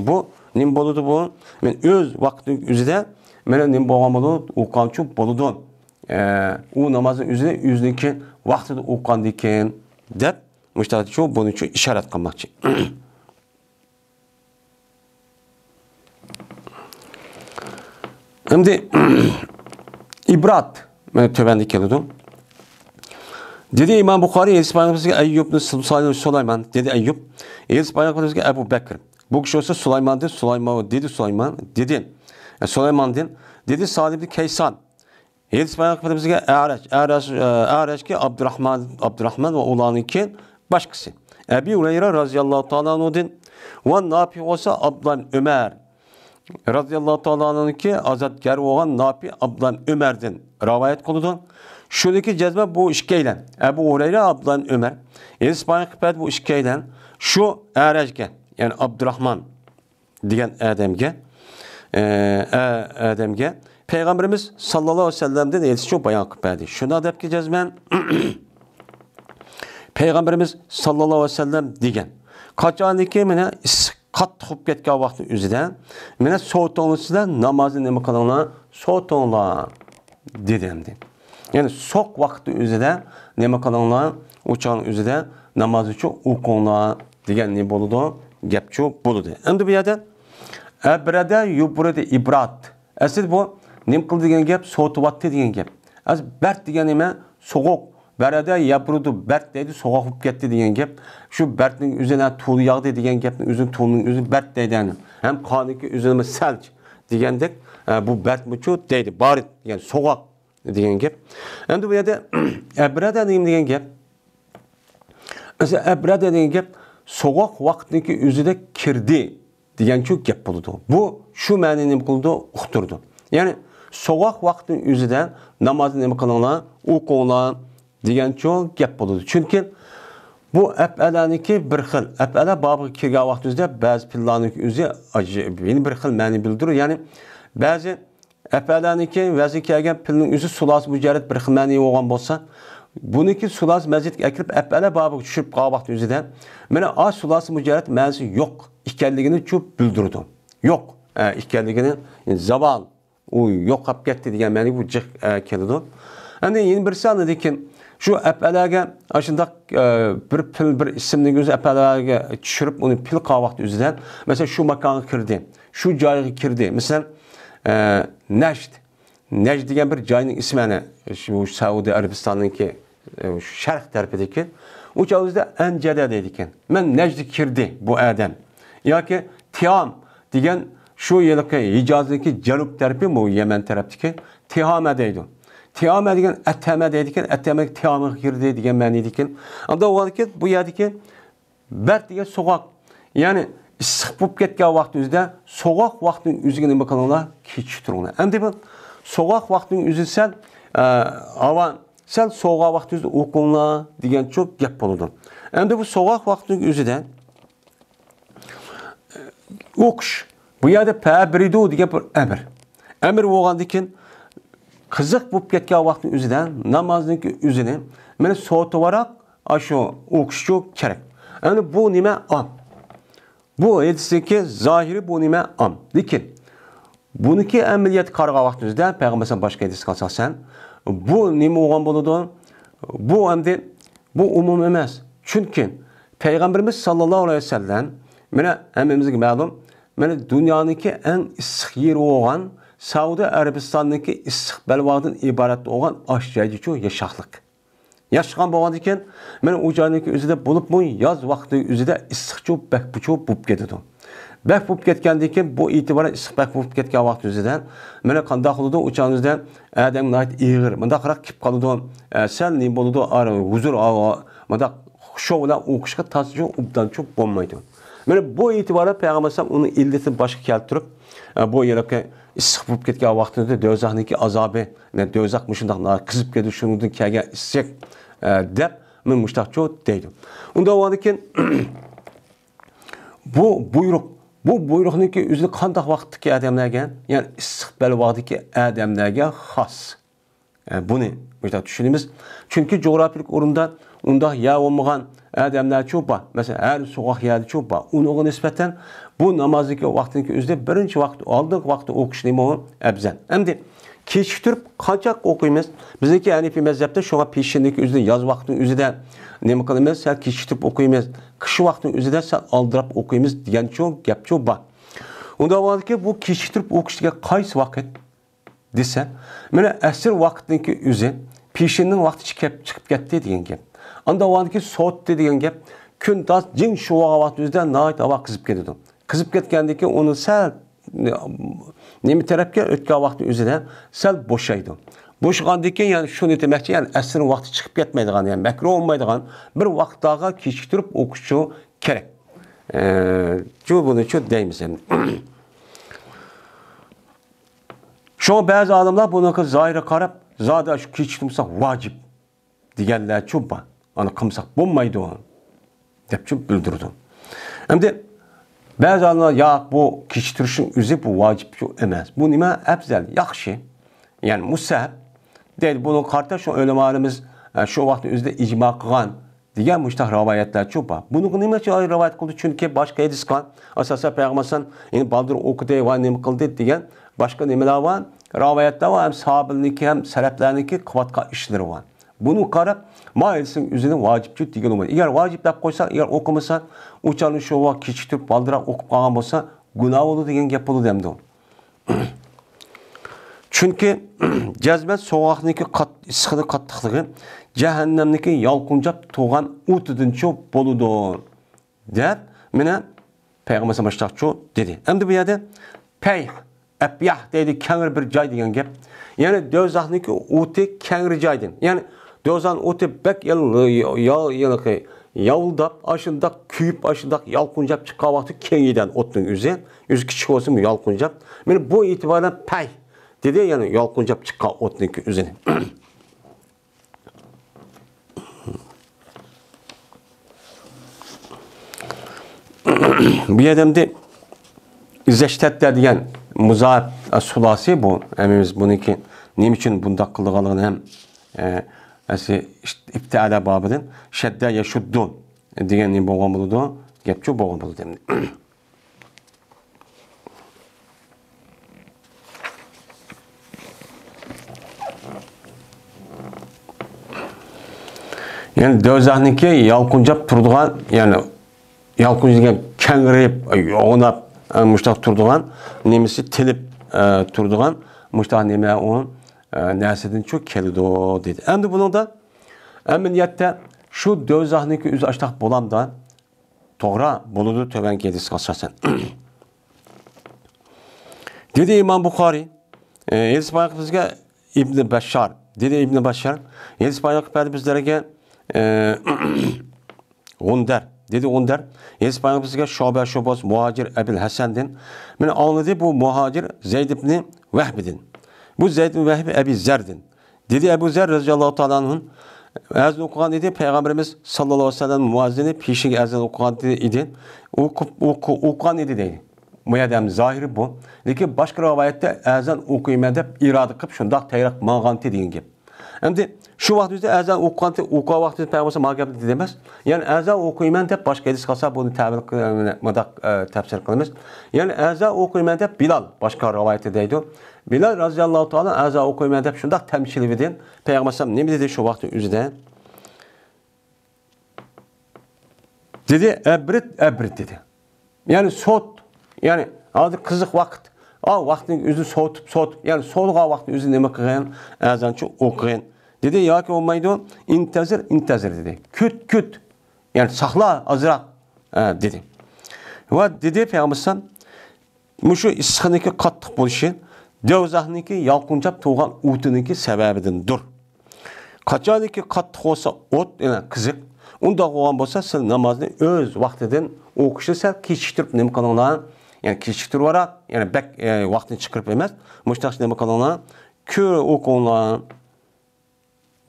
bu nim bo'ladi bu men o'z vaqtning o'zida mana nim bo'lgan bo'ladi o'qigancha bo'ladi u namozni o'zida o'ziniki vaqtida o'qigandan keyin деп муштатчу боюнча ишарат кылмакчы эмди ибрат төбөнди келдим Dedi İmam Bukhari, Elçi Peygamberimiz'e Eyyub Sulayman. Dedi Eyyub, Elçi Peygamberimiz'e Abu Bakr, Bu kişi olsa Sulayman dedi, Sulayman dedi Sulayman dedi. E, Sulayman dedi. Dedi Salim Keysan. Yedis bayağı bizge E'reç. E'reç, E'reç ki Abdurrahman, Abdurrahman ve ulanı ki başkası. Ebi Ureyre radıyallahu ta'ala nudin. Ve napi olsa Abdan Ömer. Radıyallahu ta'ala ki azatkar olan napi Abdan Ömer'din. Ravayet konudan. Şuradaki cezbe bu işkeyle. Ebu Ureyre Abdan Ömer. Yedis bayağı kıpet bu işkeyle. Şu ki yani Abdurrahman diyen Adem'ge. Ee, Adem'ge. Peygamberimiz sallallahu aleyhi ve sellem'de de yetişiyor bayan kıpaydı. Şuna dep ki cezmen Peygamberimiz sallallahu aleyhi ve sellem degen. Kaçaniki mene kat tutup ketken vakti üzüden mene soğutuğunu sizden ne nemi kılınla soğutuğunla dedemdi. Yani sok vakti üzüden ne kılınla uçağın üzüden namazı için ukunla degen ne buludu? Gepçu buludu. Şimdi bir yerden Ebrede yubrede ibrat. Asıl bu nima qildi degan gap sovutyapti degan gap az bart degan nima sovuq barada yaprudu bart deydi sovuq bo'lib ketdi degan gap shu bartning o'zini to'l yog'di degan gapni o'zini to'lning o'zi bart deydi ham qoniki o'zini salch degandek e, bu bartmichu deydi barit degan sovuq degan gap endi bu yerda abrada degan gap abrada degan gap sovuq vaqtniki o'zida kirdi degan gap bo'ldi bu shu ma'noni nima qildi uqtirdi ya'ni sovoq vaqtning o'zidan namozni nima qilinglar, o'qinglar degan cho'ng gap bo'ladi. Chunki bu abalaniki bir xil abala bobiga kirgan vaqtingizda ba'zi fillarning o'zi ajoyib bir xil ma'ni bildirur. Ya'ni ba'zi abalaniki vazni kelgan filning o'zi sulos mujarrad bir xil ma'ni bo'lgan bo'lsa, buniki sulos mazidga akirib abala bobiga tushib qolgan vaqt o'zida mana a sulos mujarrad ma'nosi yo'q ekanligini cho'p bildirdi. Yo'q ekanligini zavol u yo'q qolib ketdi degan ma'ni bu jiq e, keladi endi yana bir sani lekin shu apalaga shundoq e, bir pil bir ismni o'zi apalaga tushirib uni pil qilgan vaqt o'zidan masalan shu makonga kirdi shu joyga kirdi masalan e, najd najd degan bir joyning ismi ana shu Saudiya Arabistoniniki sharq tarafidagi. O'sha o'zida Anjada deydi ekan. Men Najdga kirdi bu odam. yoki tiom degan şu yılki Hicaz'daki Canup terpi bu Yemen ki Tihame deydi. Tihame deyiken Etteme deydiken Etteme Tihame Hir deydiken ben deydiken. Anda o ki bu yerdeki Bert diye sokak. Yani issiq bo'lib ketgan vaqtni o'zida sovuq vaqtning o'ziga nima qilinglar kechib turinglar endi bu sovuq vaqtning o'zi e, sal havo sal sovuq vaqtingizda o'qinglar degan cho'p gap bo'ladi endi bu sovuq vaqtning o'zida o'qish bu yerda tabridu diye bir amr. Amr bo'lgandan keyin qiziq bo'lib ketgan vaqtning o'zidan namozning o'zini mana sotvoraq aşı o'qishchi kerak. Yani bu nima am. Bu hadisdagi zahiri bu am. nima ki Lekin buniki amaliyat qarg'a vaqtingizda payg'ambardan boshqa hadisga asosan bu nima bo'lgan bo'ladi? Bu endi bu umum emas. Chunki payg'ambarimiz sollallohu alayhi vasallam mana hammamizga ma'lum Mana dunyoniki eng issiq yer oğan, Saudi Arabistoniki issiq balvoqdan iborat bo'lgan osh joyi shu yashaqliq. Yaşkan bo'lgan ekan, mana u joyniki bulup bo'lib yaz vakti vaqti o'zida issiq cho'p bak bu cho'p bo'lib ketadi. Bak bo'lib ketgandan keyin bu e'tiboran issiq bak bo'lib ketgan vaqt o'zidan mana qandoq bo'ldi o'changizdan adam nayt ig'ir, mundaqroq kip qoladi. Sal nim bo'ladi, huzur, mundaq xushola o'qishga tasjo ubdan cho'p bo'lmaydi. mana bu e'tiborda payg'ambar alayhisalom uni illatini boshqa keltirib e, bu yerga issiq bo'lib ketgan vaqtida do'zaxniki azobi do'zax shundoq qizib ketib shundan kelgan issiq e, deb men mushtaqchu deydi undan keyin bu buyruq bu buyruqniki o'zi qandaq vaqtdagi odamlarga ya'ni issiq balvog'dagi odamlarga xos e, buni tushunamiz chunki jo'grafiyalik o'rinda undaq ya olmagan adamlar çox var. Məsələn, hər soğaq yerdə çox var. Ona nisbətən bu namazdakı vaxtınki özdə birinci vaxt aldıq vaxtı oxuş nima əbzən. Əmdi kechiktirib qanchaq o'qiymiz bizniki hanifiy mazhabda shunga peshinlik o'zida yoz vaqtini o'zida nima qilamiz sal kechiktirib o'qiymiz qish vaqtini o'zida sal oldirab o'qiymiz degan cho'ng gap cho'q bor undaki bu kechiktirib o'qish degan qaysi vaqt desa mana asr vaqtniki o'zi peshinning vaqti chiqib ketdi degan gap Anda 안다완기 soğuttu degan gap kun tas jing shuvovatizda nihoyat avaq kızıp ketadi qizib ketgandan keyin uni sal nima tarafga o'tgan vaqtni o'zida sal bo'shaydi bo'shgandan keyin ya'ni shuni ki ya'ni asrni vaqti chiqib ketmaydigan ya'ni makruh bo'lmaydigan bir vaqtdaga kechiktirib o'qishi kerak shu ee, buni shu deymiz endi shu ba'zi olimlar bunaqa zoira qarab zoda shu kechiktirmasa vojib deganlar shu bor аны кымсак болмайды деп чүп билдирди эмди ya bu я бу кечиктиришин өзү бу важип эмес бу неме афзал яхши яъни мусаб дейт буну карта şu ulamolarimiz shu vaqtni o'zida ijmo qilgan degan mushtaq rivoyatlar shu bor buni nima uchun rivoyat qildi chunki boshqa hadis qilgan asosan payg'ambar endi baldur o'qidi va nima qildi degan boshqa nimalar bor rivoyatlar bor ham sahobiniki ham saraflarniki qilayotgan ishlari bor bunu 무는 가락 마일승 유지는 와집주 디게 놓으면 이걸 와집 eğer 있어 이걸 오고면서 우차는 쇼와 기치트 발드라 오고가면서 günah degan gap bo'ladi hamda chunki jazmat sovuqniki issiqni qattiqligi jahannamniki yolqinjab tug'an o'tidinchi bo'ludi deb mana payg'ambar sallallohu dedi endi bu yerda pay abyah dedi kangir bir cay degan gap ya'ni do'zaxniki o'ti kangir joydir ya'ni Dözən o tepbək yalqı yavuldap, aşındaq, küyüp aşındaq, yalquncap çıqavatı kengidən otun üzə, üz kiçik olsun mu yalquncap. Məni bu itibaren pəy dedi, yəni yalquncap çıqa otun üzünü. bu yerdə İzzəştətdə deyən müzahib sulası bu. Əmimiz bunu ki, niyə üçün bunda qıldığanlığını hem e, Alltså ibtiada babının şedda yeşuddun diyen ni boğan buludu. Gepçu boğan buludu demdi. Yani dövzahniki yalkuncap turduğan yani yalkuncap kengirip yoğunap e, muştak turduğan nemisi tilip e, turduğan muştak neme onun ee, nəsədən çox kəlido dedi. Əmdi bunu da əməliyyatda şu dövzahniki üz açtaq bolam da toğra buludu tövən gedis qasasən. dedi İmam Bukhari, e, Yeliz Bayaq bizə İbn Bəşşar, dedi İbn Bəşşar, Yeliz Bayaq bədi bizlərə e, Ondər, dedi Ondər, Yeliz Bayaq bizə Şabə Şobaz, Muhacir Əbil Həsəndin. Mən anladı bu Muhacir Zeyd ibn Vəhbidin. Bu Zeyd bin Vehbi Ebi Zer'din. Dedi Ebu Zer radıyallahu ta'ala'nın ezan okuyan idi. Peygamberimiz sallallahu aleyhi ve sellem muazzini pişik ezan okuyan idi. Oku, oku, okuyan idi dedi. Müyədəm zahiri bu. Lakin başqa rivayətdə əzan oxuyma deyib iradə qıb şundaq təyriq mağanti deyilib. İndi şu vaxt üzrə əzan oxuqan oxuqa vaxtı Peyğəmbər məqam demez. Yəni əzan oxuyman deyib başqa hədis qalsa bunu təvil madaq e, təfsir qılmış. Yəni əzan oxuyman deyib Bilal başqa rivayətdə deyildi. Bilal rəziyallahu təala əzan oxuyman deyib şundaq təmsil edin. Peyğəmbər nə dedi şu vaxt üzrə? Dedi əbrit əbrit dedi. Yəni sot, yəni hazır qızıq vaxt. A vaxtın özü sotup sotup, yəni soğuğa vaxtın mi nə azan əzançı oxuyan. Dedi ya ki o maydon intezir intezir dedi. Küt küt. Yani sakla azırak ha, dedi. Ve dedi Peygamber sen şu issiqniki qattiq bo'lishi do'zaxniki yalqinchab tug'an o'tiniki dur. qachoniki qattiq bo'lsa o't yani qiziq undoq bo'lgan bo'lsa siz namazını öz vaqtidan o'qishni sal kechiktirib nima qilinglar ya'ni kechiktirib yuboradi ya'ni bak e, vaqtini chiqirib emas mushtaq nima qilinglar ko'p o'qinglar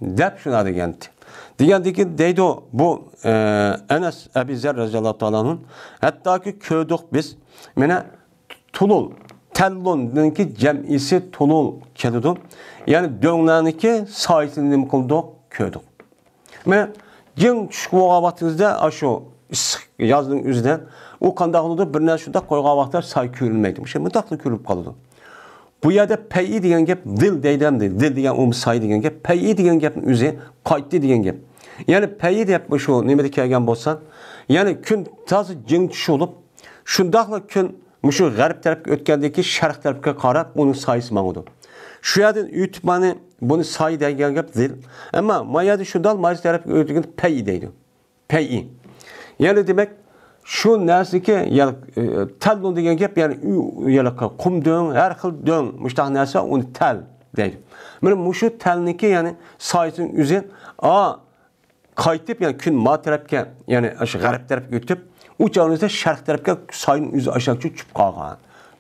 depşuna digendi. Digendiki deydo bu e, Enes Ebi Zer radıyallahu ta'ala'nın hatta ki köydük biz mene tulul tellun ki cemisi tulul kelidu. Yani dönleniki sahitini kıldık köydük. Mene cin şuğa vaktizde aşu issiq yazdığın üzdən o qandaqlıdır, bir nəşdə qoyğa vaxtlar say körülməkdir. Şey mütləq körülüb qalıdı. Bu yerdə pəyi deyən gəp dil deyiləndir. Dil deyən umsay deyən gəp, pəyi deyən gəpin üzü qaytdı deyən gəp. Yəni pəyi deyib şu nimədə gələn bolsan, yəni gün taz cin tuş olub, şundaqla gün şu qərb tərəfə ötkəndəki şərq tərəfə qarab onun sayısı məğudur. Şu yerdən ütmanı bunu say deyən gəp dil. Amma mayada şundal mayıs tərəfə ötkəndə pəyi deyildi. Pəyi. yani demek shu narsaga e, talon degan gap ya'ni kum qum deng dön xil deng mushaq tel uni Benim muşu tel ne ki ya'ni soyasini o'zi a kaytip ya'ni kun ma tarafga ya'ni shu g'arb tarafga o'tib u jonizda sharq tarafga soyni o'zi ashaqchi tushib qolgan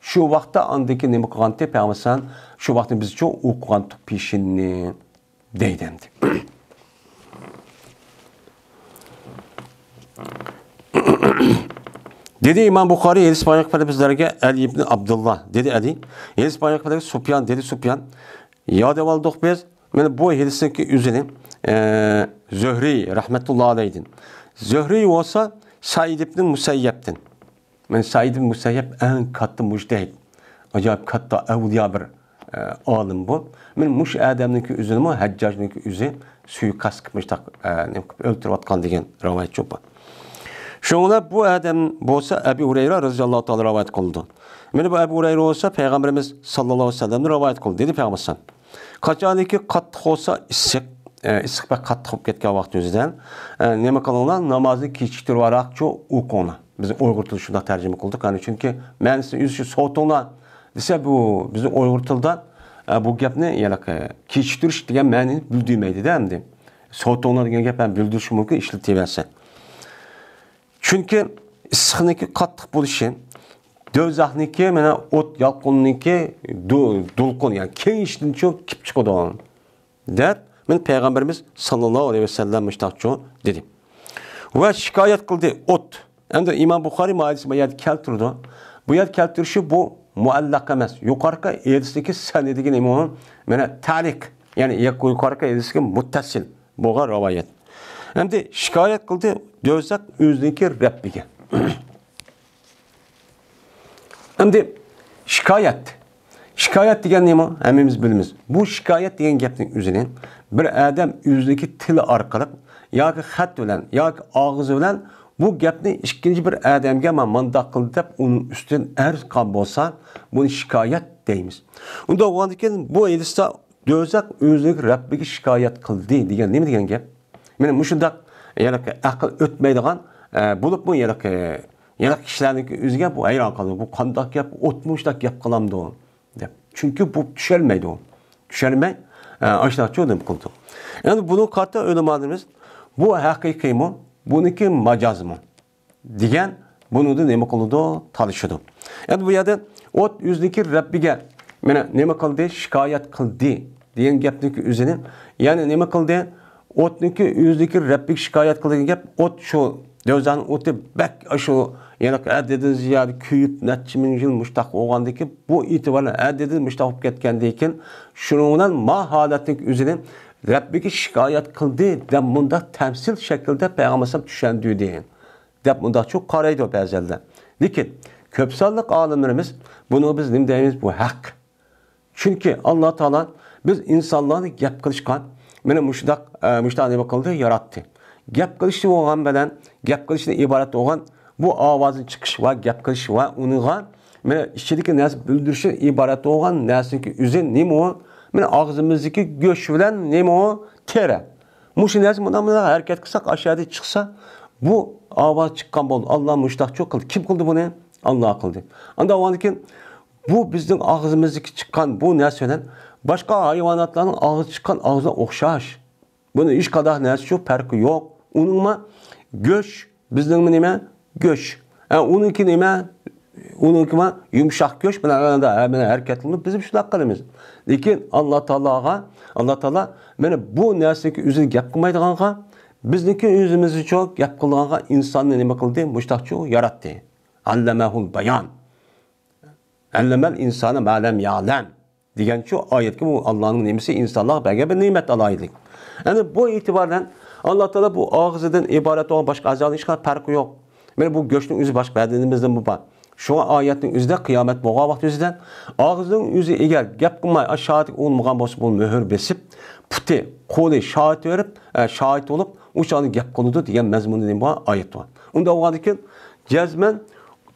shu vaqtda andiki nima qilganda payg'ambar şu vaqtda biz çok o'qigan pishinni deydi dedi İmam Bukhari Elis Bayrak Peygamber'e Ali İbni Abdullah dedi Ali. Elis Bayrak Peygamber Supyan dedi Supyan. Ya deval biz, men bu hadisinki üzeri e, Zöhri rahmetullahi aleyhin. Zöhri olsa Said İbni Musayyep'tin. Men Said İbni Musayyep en katlı müjdehid. Acayip katta evliya bir e, alim bu. Men muş adamınki üzeri mi? Haccacınki üzeri suikast kılmış, e, öldürüp atkan degen rivayet çok var. Şoňlar bu adam bolsa Abi Hureyre radhiyallahu taala rivayet kıldı. Meni bu Abi Hureyre olsa Peygamberimiz sallallahu aleyhi ve sellem rivayet kıldı dedi Peygamberimiz. Kaçaniki kat olsa issiq e, issiq va qattiq bo'lib ketgan vaqt o'zidan e, nima qilinglar namozni kechiktirib yuboraq cho o'qinglar. Biz Uyg'ur tilida shunday tarjima qildik, qani chunki ma'nisi yuzishi sovutinglar desa bu bizning Uyg'ur tilida e, bu gapni ya'ni kechiktirish degan ma'nini bildirmaydi-da endi. Sovutinglar degan gap ham bildirishi mumkin ishlataversa chunki issiqniki qattiq bo'lishi do'zaxniki mana o't yolqunniki to'lqin ya'ni kengishdan cho'n kip chiqadi deb men payg'ambarimiz sallallohu alayhi vasallam mushtaqqon dedi Ve şikayet kıldı o't endi imom Bukhari hadisi bir yerda keltirdi bu yerda keltirishi bu muallaq emas yuqorqi hadisdagi san degan imom talik ya'ni yuqorqi hadisga muttasil bo'lgan rivoyat endi şikayet kıldı diyorsak üzdünki rabbige. Şimdi şikayet. Şikayet degen neyim o? Hemimiz bilimiz. Bu şikayet degen gapning üzerine bir adam yüzdeki tili arkalık ya ki xat bilen, ya ki ağız bilen bu gapni ikinci bir adamga men mandaq qildi onun uning er arz bunu şikayet buni shikoyat deymiz. Unda o'g'andikin bu elista do'zax o'zining Rabbiga shikoyat qildi degan nima degan Benim Mana mushundaq yani yalak aql o'tmaydigan e, bo'libmi yalak yalak kishilarni o'ziga bu e, ayran qoldi bu qandoq gap o'tmishdek gap qilamdi deb Çünkü bu tushunmaydi u tushunmay ashnachi odam qildi endi buni qatta ulamolarimiz bu bunu haqiqiymi buniki majozmi degan bunida nima qiladi talishadi Yani bu yada o't yuzniki rabbiga mana nima qildi shikoyat qildi degan gapniki üzerine, ya'ni nima qildi o'tniki yuzdagi rabbik shikoyat qilgan gap o't şu dozani o'ti bak shu yana adedi ziyade kuyib nachi ming yil mushtaq bu itibarla adedi mushtaq bo'lib ketgandan keyin shuningdan ma holatning o'zini rabbiga şikayet kıldı deb bunda şekilde shaklida düşen tushandi degan deb bunda shu qaraydi ba'zilar lekin ko'p sonliq olimlarimiz buni biz nima deymiz bu haq chunki alloh taolo biz insonlarni gap qilishgan meni muşdak e, muşdak nima qildi yaratdi gap qilishni bo'lgan bilan gap qilishdan iborat bo'lgan bu ovozni chiqish va gap qilish va uniga meni ichidagi narsa bildirishi iborat bo'lgan narsaniki o'zi nima u meni og'zimizniki go'sht bilan nima u teri mushu narsa bundan bundan harakat qilsak ashyoda chiqsa bu ovoz chiqqan bo'ldi olloh mushtaqchu kıldı kim qildi buni olloh qildi anda keyin bu bizim og'zimizniki çıkan bu narsa Başka hayvanatların ağzı çıkan ağzına oxşaş. Buni iş kadar nersi yok, perki yok. Onunma göç, bizden mi nime? Göç. Yani e, onunki nime? Onunki ma yumuşak göç, bana arada hemen hareketlenip bizim şu dakikimiz. Lakin Allah Teala'ga, Allah Teala beni bu nersiki üzerine gap qilmaydiganqa, bizniki yüzümüzü çok gap qilganqa insonni nima qildi? Mushtaqcho yaratdi. Allamahul bayan. Allamal insana ma'lam ya'lam ki ayet ki bu Allah'ın nimasi insonlarga belge bir ne'mat alohidlik ya'ni bu itibaren alloh da bu og'zidan iborat bo'lgan boshqa a'zoning hech qanaqa farqi yo'q mana bu go'shtning o'zi başka bedenimizden bu bor shu oyatning o'zida qiyomat bo'lgan vaqt o'zidan og'zining o'zi agar gap qilmay shoat o'lmagan bo'lsa bu muhr besib puti qo'li shoat berib shoat bo'lib o'shani gap qiladi degan mazmunda nima oyat bor unda bo'lgandan ki cezmen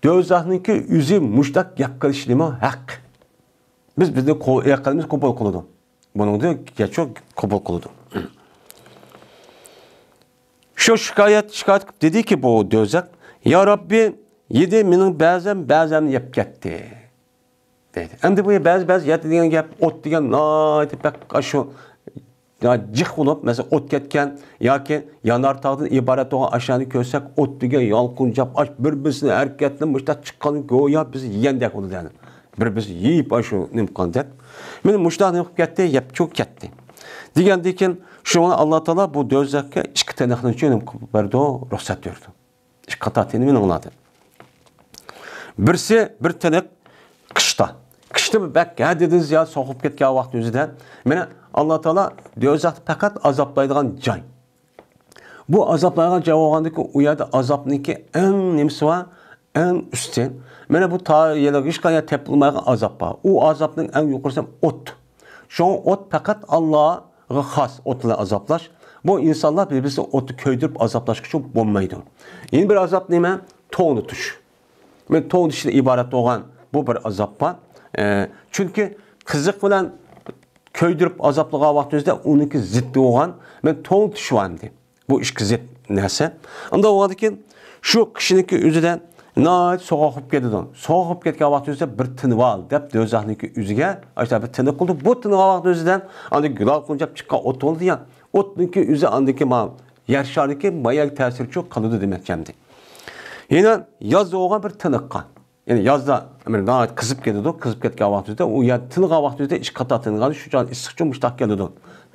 do'zaxniki o'zi mushtaq gap qilish nima haq biz bizde yaqalimiz kopol qiladi. Buningda kechoq kopol qiladi. Şu şikayet şikayet dedi ki bu dözek ya Rabbi yedi minin ba'zan ba'zan yap ketdi. dedi. Endi bu ba'zi bazı yet degan gap o't degan noyati paqqa shu jiq bo'lib mesela o't ketgan yoki yanar tog'dan ibaret bo'lgan ashani ko'rsak o't degan yolqinchab bir birisini harakatlanib mushta chiqqan go'yo biz yegandak yani бір біз ейіп ашу немкан дәт мен мұшта немкіп кетті епчу кетті дегенде екен шуана алла тағала бұл дозаққа ішкі тәнахны үшін немкіп берді рұқсат берді ішкі қататыны мен ұнады бірсе бір тәнек қышта қышты бәк әдеді зия соғып кеткен уақыт өзі де міне алла тағала дозақты пәкат азаплайдыған жай bu azaplarga cevap olandı ki uyada azapniki en nemsi var en üstün. Mənə bu ta tayelogişkaya təpilməyən azap var. O azabın en yuqurisi ot. Şoň ot faqat Allah'a xas otla azablaş. Bu insanlar birbirini otu köydürüp azaplaşkı çok bombaydı. Yeni bir azap neyme? Toğunu tuş. Men toğun işine ibaret olan bu bir azap var. E, çünkü kızık falan köydürüp azaplığa vaxtınızda onunki ziddi olan men toğun tuşu var Bu iş zid nese. Ama o ki şu kişinin üzüden nihoyat sog'ib ketadin sog'ib ketgan vaqtni o'zida bir tinib ol deb do'zaxniki yuziga ashula bir tinib qildi bu tinib olvaqtni o'zidan anda gunoh qilinchab chiqqan o't bo'ldi ya o'tniki o'zi andiki ma yer sharniki mayak ta'sir cho'q qiladi demakchamdi yana yozda o'g'an bir tiniqqan ya'ni yozda nihoyat qizib ketadi qizib ketgan vaqt o'zida u yer tingan vaqt o'zida ish qator tingan shu jon issiqchu mushtaq keladi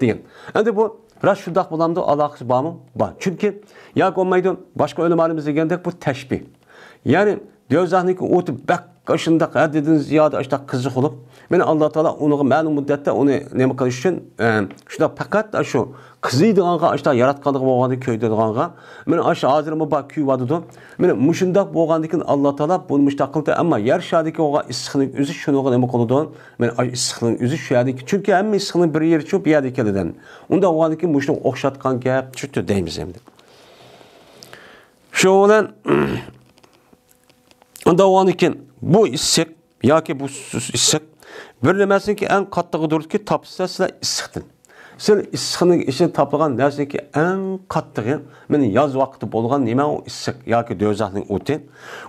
degan endi bu Biraz şundak bulamdı Allah'a kısmı bağımı var. Çünkü ya olmaydı başka ölüm halimiz degende bu teşbih. Yani dövzahniki o'tib bak shundaqa haddidan ziyoda işte qiziq qilib, mana Alloh taolo uni ma'lum muddatda uni nima qilish uchun shunda e, faqat shu qiziydiganga işte yaratganligi bo'lganda Ben mana shu hozir muba kuyvadidu. Mana mushundoq bo'lgandan Allah Teala bunu mushtaqilda ama yer shadiki bo'lgan issiqlik uzish shuni nima qiladi? Mana shu issiqlik uzish shuyadiki, çünkü hamma issiqning bir yeri chop yadi kelidan. Unda bo'lgandan okşatkan o'xshatgan gap tushdi deymiz endi. Şu bilan Onda oğan iken bu issek ya ki bu issiq bir nimasinki eng qattig'i topsa sizlar issiqdin Sen işini issiqning ichida topilgan narsaniki eng qattig'i mana yoz vaqti bo'lgan nima u issiq yoki do'zaxning o'ti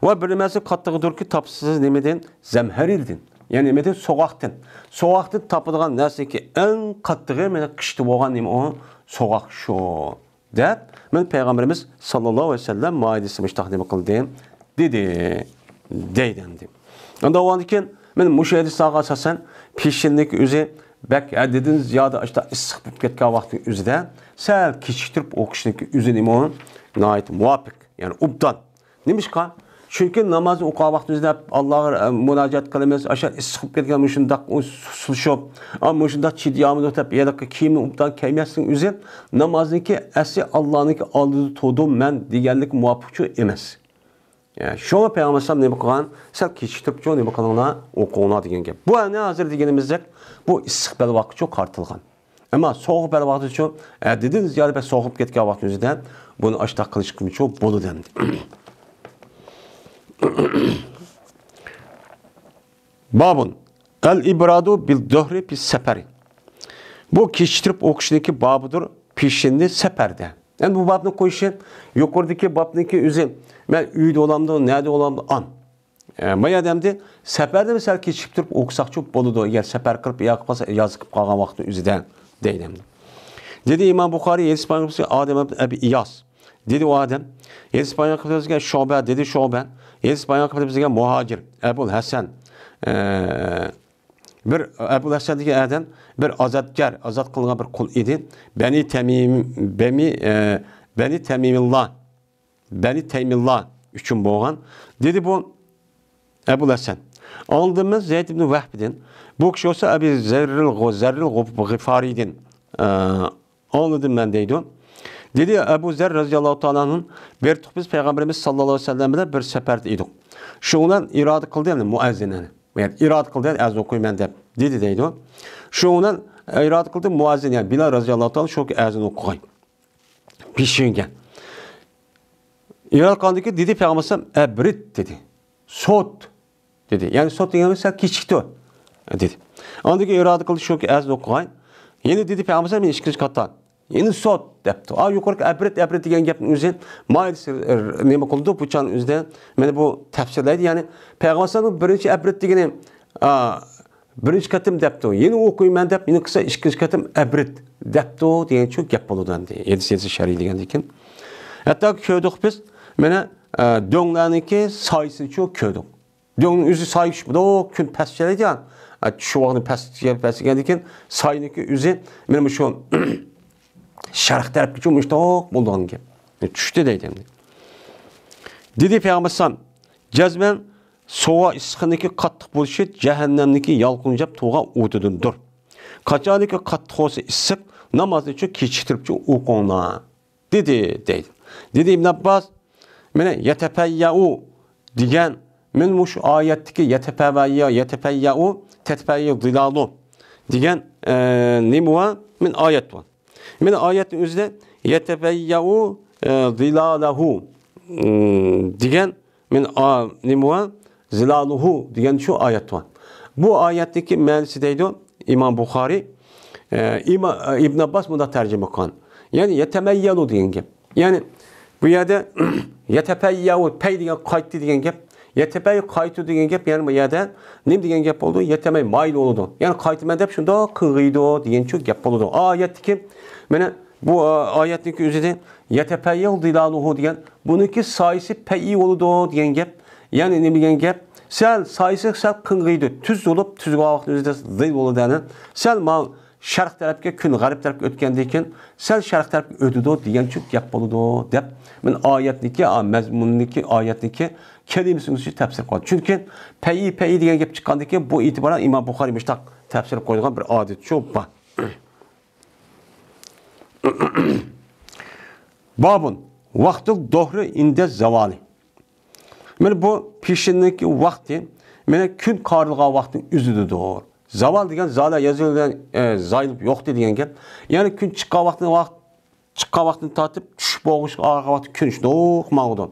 va bir nimasi qattig'i topsiz nimadan zamharildin ya'ni nimadan so'g'oqdan so'g'oqdan topilgan narsaniki eng qattig'i mana qishda bo'lgan nima o so'g'oq şu. deb Ben Peygamberimiz sollallohu aleyhi ve maidasi maidesi nima qildi dedi deydendim. Onda o andikin ben müşahidi sağa asasen pişinlik üzü bək ədidin ziyada işte issiq bitib getgan vaqtın üzüdə sal keçiktirib oqışniki üzü nima naid muhabik, yani ubdan. Nimişqa? Çünki namazı oqa vaxt üzüdə Allah'a münacat qılımız, aşa issiq getgan məşindaq suluşub, amma məşindaq çidiyamı ötəb, yədəki kimi ubdan kəmiyyəsin üzü namazniki əsi Allah'ınki aldı tudum mən digərlik muvafiqçu emas shoma payg'ambar alayhisalom nima qilgan sal kechiktirib nima qilinglar o'qinglar deganga bu ne hozir deganimizdek bu issiqbal vaqt uchun qartilgan ammo sovuq bal vaqt uchun e, dedin soğuk sovuqib ketgan vaqt o'zida buni ashtaq qilish uchun bo'ladi babun al ibradu bil dohri pis safari bu kechiktirib o'qishniki babidir pishinni safarda endi yani bu babni qo'yishi yuqoridagi babniki o'zi Men uyda olamdı, nerede olamdı an. E, may adamdı səfərdə məsəl keçib durub oxsaqçı boludu. Əgər səfər qırıb yaqmasa yazıb qalğan vaxtı üzüdən deyiləm. Dedi İmam Bukhari, Buxari Yedis Peyğəmbərə Adem Əbi İyas. Dedi o Adəm Yedis Peyğəmbərə bizə Şobə dedi Şobə. Yedis Peyğəmbərə bizə Muhacir, Əbul Həsən, e, bir Əbul Həsən deyə Adəm bir azadkar, azad qılınan bir kul idi. beni temim beni e, Bəni Təmimillah Bəni Teymillah üçün boğan. Dedi bu Əbu Ləsən. Aldığımız Zeyd ibn Vəhbidin, bu kişi olsa Əbi Zərril Zərril Qifaridin. E, Anladım mən deydi. Dedi Əbu Zər rəziyallahu taalanın verdiq biz peyğəmbərimiz sallallahu əleyhi və səlləmə bir səfərdə idik. Şundan iradə qıldı yəni müəzzinəni. Yəni iradə qıldı yəni əz oxuy mən də. Dedi deydi. Şundan iradə qıldı müəzzin yəni Bilal rəziyallahu taalan şok əzin oxuy. Pişingən. İlan dedi Peygamber ebrit dedi. Sot dedi. Yani sot deganimiz sal kechikdi dedi. Andiki kıldı qildi ki az o'qigan. Yeni dedi Peygamber sallam işkiliş kattan. Yeni sot debdi. yukarı ki ebrit ebrit degan gapning o'zi mayl er, nima qildi bu chan o'zida mana bu tafsirlaydi. Ya'ni Peygamber sallam birinchi ebrit degani birinchi qatim debdi. Yeni ben deb, Yeni kısa ikkinchi qatim ebrit debdi degan shu gap Yedisi yedisi 7 shariy degandan keyin. Hatto ko'rdik Mənə e, dönlərinki sayısı çox ködüm. Dönün üzü sayışmıdı. O gün pəs gələcən, e, şuvağını pəs gələcən, sayınki üzü mənim üçün şərq tərəfki üçün müştə o bulduğun ki. Çüştü e, deydim. Dedi Peyğəmbər sallam, cezmen sova isqındakı qatlıq buluşu cəhənnəmdəki yalqıncab tuğa ududundur. Qaçalıkı qatlıq olsa isib namazı üçün keçirib ki uqona. Dedi deydim. Dedi İbn Abbas Mene yetepeyyau diyen min muş ayetteki yetepeveyya yetepeyyau tetpeyyu zilalu diyen e, nimuva min ayet var. Mene ayetin üzerinde yetepeyyau e, zilalahu e, diyen min a, nimuva zilaluhu diyen şu ayet var. Bu ayetteki mealisi deydi İmam Bukhari. E, İma, e, İbn Abbas da tercüme kan. Yani yetemeyyalu diyen gibi. Yani bu yerda yetepeyyavu pey degan qaytdi degan gap yetemey qaytu degan gap ya'ni bu yerda nim degan gap bo'ldi yetemey mayl bo'ladi ya'ni qaytma deb diye qig'iydi degancha gap Ayet oyatniki mana bu oyatniki o'zida yetepeyyal diye, degan ki soyisi peyi bo'ladi degan gap ya'ni nim degan gap sal soyisi sal qing'iydi tuz bo'lib tuzga vaqtni o'zida zil bo'ladi sal mal sharq tarafga kun g'arb tarafga o'tgandan keyin sal sharq tarafga o'tadi degan shu gap bo'ladi deb men oyatniki mazmunniki oyatniki kelimasini tafsir qildi chunki payi payi degan gap chiqqandan keyin bu e'tiboran imom buxoriy mushtaq tafsir qo'yilgan bir odat shu bor bobun vaqti do'hri inda zavoli mana bu peshinniki vaqti mana kun qorilgan vaqtni o'zididir Zaval degan zala yozilgan e, zaylib yo'q degan gap. Ya'ni kun chiqqan vaqtini vaqt chiqqan vaqtini tatib tushib bo'g'ish oqibati kun shundoq ma'quldan.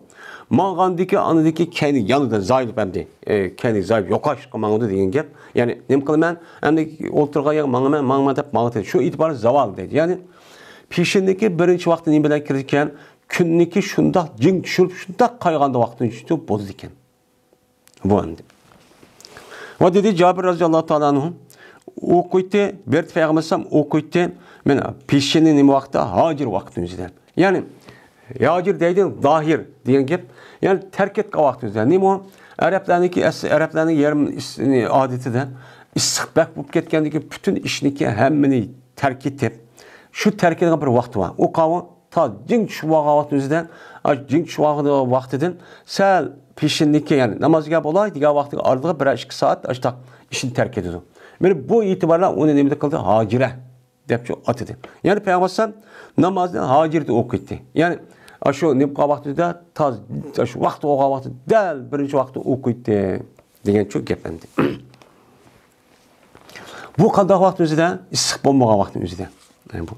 Mağandaki anıdaki kendi yanında zayıf hem de e, kendi zayıf yokaş mağanda deyin gel. Yani ne kadar ben hem de oturga yak mağma mağma da mağma Şu itibarı zaval dedi. Yani pişindeki birinci vakti ne bilen kirdikken kündeki şunda cin düşürüp şunda kayganda vaktini düşürüp bozdikken. Bu andı. Ва деди Жабир разияллаху таала onu, оқыйты берт фәгмәсәм оқыйты мен пешене ним вакытта хаҗир вакытымыздан. Ягъни яҗир дейдин захир дигән геп, ягъни тәрк ит вакытымыздан. Ним о Araplarniki Araplarning yarım adetidir. istiqbak bo'lib ketgandagi butun ishniki hammani tark etib shu tark etgan bir vaqt bor u qavi to jing tushib olgan vaqtimizdan cinç tushib olgan vaqtidan sal peşindeki yani namazgah bola diğer vakti ardığı bir iki saat açtı işin terk ediyordu. Yani bu itibarla onun elimde kaldı hacire depçe at edin. Yani Peygamber sen namazını hacirde okudu. Yani aşu nipka vakti de taz aşu vakti o vakti del birinci vakti okudu. Degen çok geplendi. bu kadar vakti özü de issiq bo'lmagan vaqtni o'zida yani bu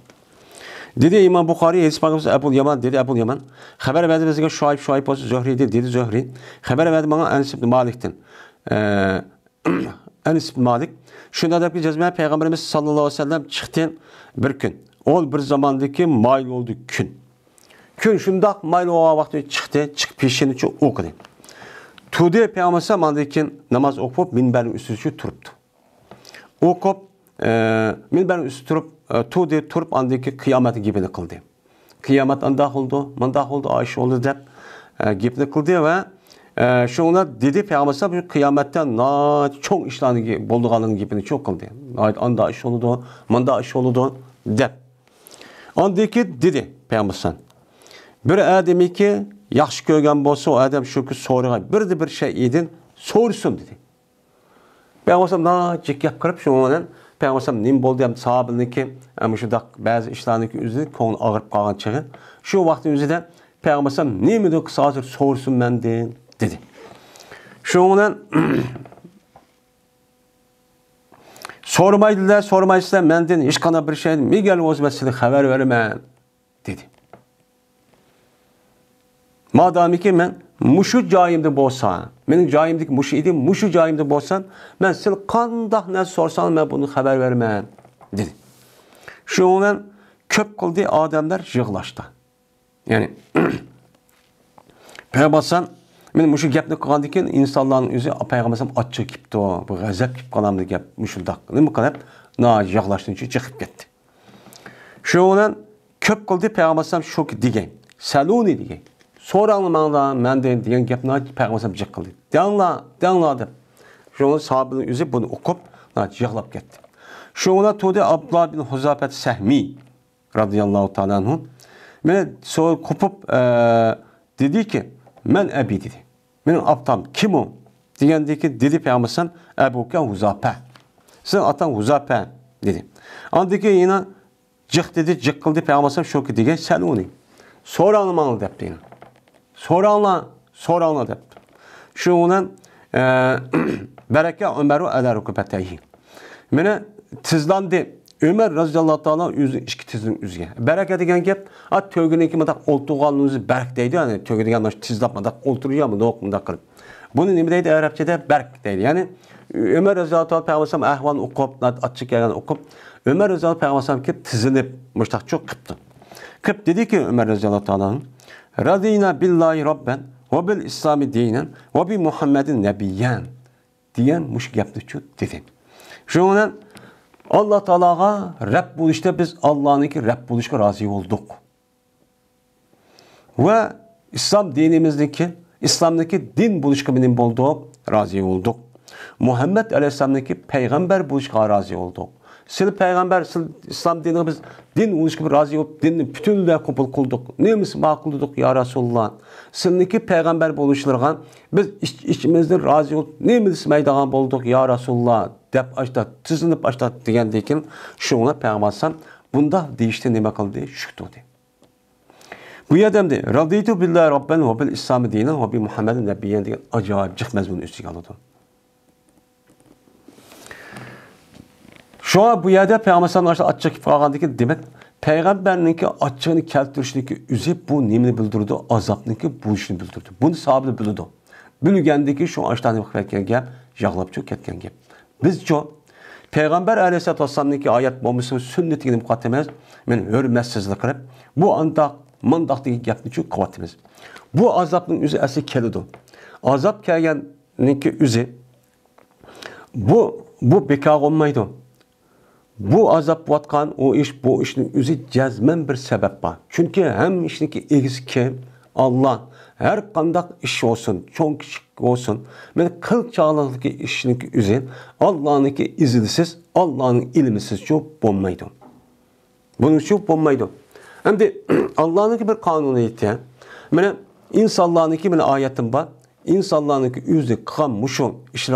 Dedi İmam Bukhari hadis peygamberimiz Ebul Yaman dedi Ebul Yaman. Haber verdi bizə Şuayb Şuayb olsun Zöhri dedi, dedi Zöhri. Xəbər verdi bana Ənis ibn Malik'dən. Ee, Ənis ibn Malik. Şunda da ki cəzmə Peygamberimiz sallallahu aleyhi və səlləm çıxdı bir gün. Ol bir zamandaki mail oldu gün. Gün şundaq mail o vakti çıxdı, çık peşini çox oxudu. Tudi peyğəmbər sallallahu namaz okup minbərin üstü turuptu. Okup e, minbərin üstü turub ee, tudi turp andiki qiyomat gibini qildi qiyomat andoq bo'ldi mundoq bo'ldi osh bo'ldi deb e, gibni ve va e, shuna dedi bu kıyametten na çok ishlarni bo'ldianini gibini çok cho'q qildi andoq ish bo'ldi mundoq ish bo'ldi deb andiki dedi payg'ambar bir adamiki yaş ko'rgan bo'lsa o adam shuki so'rag'ay birda bir şey edin so'rsin dedi payg'ambar na jik gap qilib shu Peyğəmbər nim boldu deyəm, sahabe bildi ki, əmişi daq bəzi işlərini ki üzü konu ağırıb qalan çağın. Şu vaxtın üzü də Peyğəmbər nimidir ki, saatır sorsun məndi dedi. Şununla sormaydılar, sormaydılar məndən hiç kana bir şey mi gəl öz məsəli xəbər vermən dedi. Madam ki mən Muşu caimde bolsan, Benim caimdik muşu idi, muşu caimde bolsan, Ben sen qandaq ne sorsan ben bunu haber vermən dedi. Şu Şununla köp qıldı adamlar yığlaşdı. Yani Peygambersan men muşu gapni qılgandikin insanların yüzü Peygambersam açıq kipdi o, bu qəzəb kip qalamdı gap muşundaq. Nima qılıb? Na yığlaşdınçı çıxıb getdi. Şununla köp qıldı Peygambersam şok degen, saluni degen so'ranglar manga manda degan gapni payg'ambar jiq qildi danglar danglar deb shunga sahobini bunu buni o'qib yig'lab ketdi shunga to'da Abdullah bin huzafat sahmiy radhiyallohu taolo anhu meni so'rab e, dedi ki, men abi dedi mening optam kim u ki, dedi payg'ambar alayhisalom abuka huzafa sen otang huzafa dedi andiki yana jiq dedi jiq qildi payg'ambar alayhisalom shu degan Sonra uni so'ralmang debdi soranla soranla Şu onun e, bereke Ömer'u eder hukupeteyhi. Mene tizlandı. Ömer raziyallahu Teala yüzü işki tizin üzge. Bereke degen gep, at tövgüneki madak oltuğalınızı berk deydi. Yani tövgü degen madak tizlap madak olturuyor mu nok madak kırıp. Bunu ne deydi Arapçada berk deydi. Yani Ömer raziyallahu ta'ala peygambersem ahvan okup, açık yerden okup. Ömer raziyallahu peygambersem ki tizinip muştak çok kıptı. Kıp dedi ki Ömer raziyallahu ta'ala'nın. Radina billahi rabben ve bil İslami dinen ve bi Muhammedin nebiyyen diyen müşk yaptı ki dedi. an Allah Teala'ya Rabb buluşta biz Allah'ın Rabb buluşka razı olduk. Ve İslam dinimizdeki, İslam'daki din buluşka benim oldu, razı olduk. Muhammed Aleyhisselam'daki peygamber buluşka razı olduk. Seni peygamber, seni İslam dinimiz, din unuş gibi razı olup dinini bütünle kabul kıldık. Neyimiz makul dedik ya Resulullah. Seninki peygamber buluşlarına biz iç, içimizden razı olup neyimiz meydana bulduk ya Resulullah. Dep açta, tüzünüp açta diyendeyken şuna peygamber sen bunda değişti ne kıldı? Şüktü diye. Bu yerdemde Radiytu billahi rabben ve bil İslam'ı dinen ve bi Muhammed'in nebiyyen diyen acayip cık mezmunu üstüne alıyordu. Şu an bu yerdə Peyğəmbər qarşı açıq ifrağandı ki, demək, Peyğəmbərinki açığını kəltirişdiki üzü bu nimini bildirdi, azabniki bu işini bildirdi. Bunu sahabını bildirdi. Bilgəndiki şu açdan ifraqən hani gəb, yağlab çox kətkən gəb. Biz çox, Peyğəmbər əleyhissalatu vesselam'niki ayət bolmasın sünnətini muqaddeməz, men hörmətsizlik qılıb bu anda mandaqdakı gəpni çox qıvatımız. Bu azabın üzü əsli kəlidir. Azab kəlgəninki üzü bu bu bekar olmaydı bu azap vatkan o iş bu işin üzü cezmen bir sebep var. Çünkü hem işinki ki Allah her kandak iş olsun, çok küçük olsun. ben kıl çağlarındaki işinki üzü Allah'ınki izilsiz, Allah'ın ilmisiz çok bulmaydı. Bunun için bulmaydı. Hem de Allah'ınki bir kanuniyeti. Mene insanlarınki mene ayetim var. İnsanlarınki yüzü kılan muşun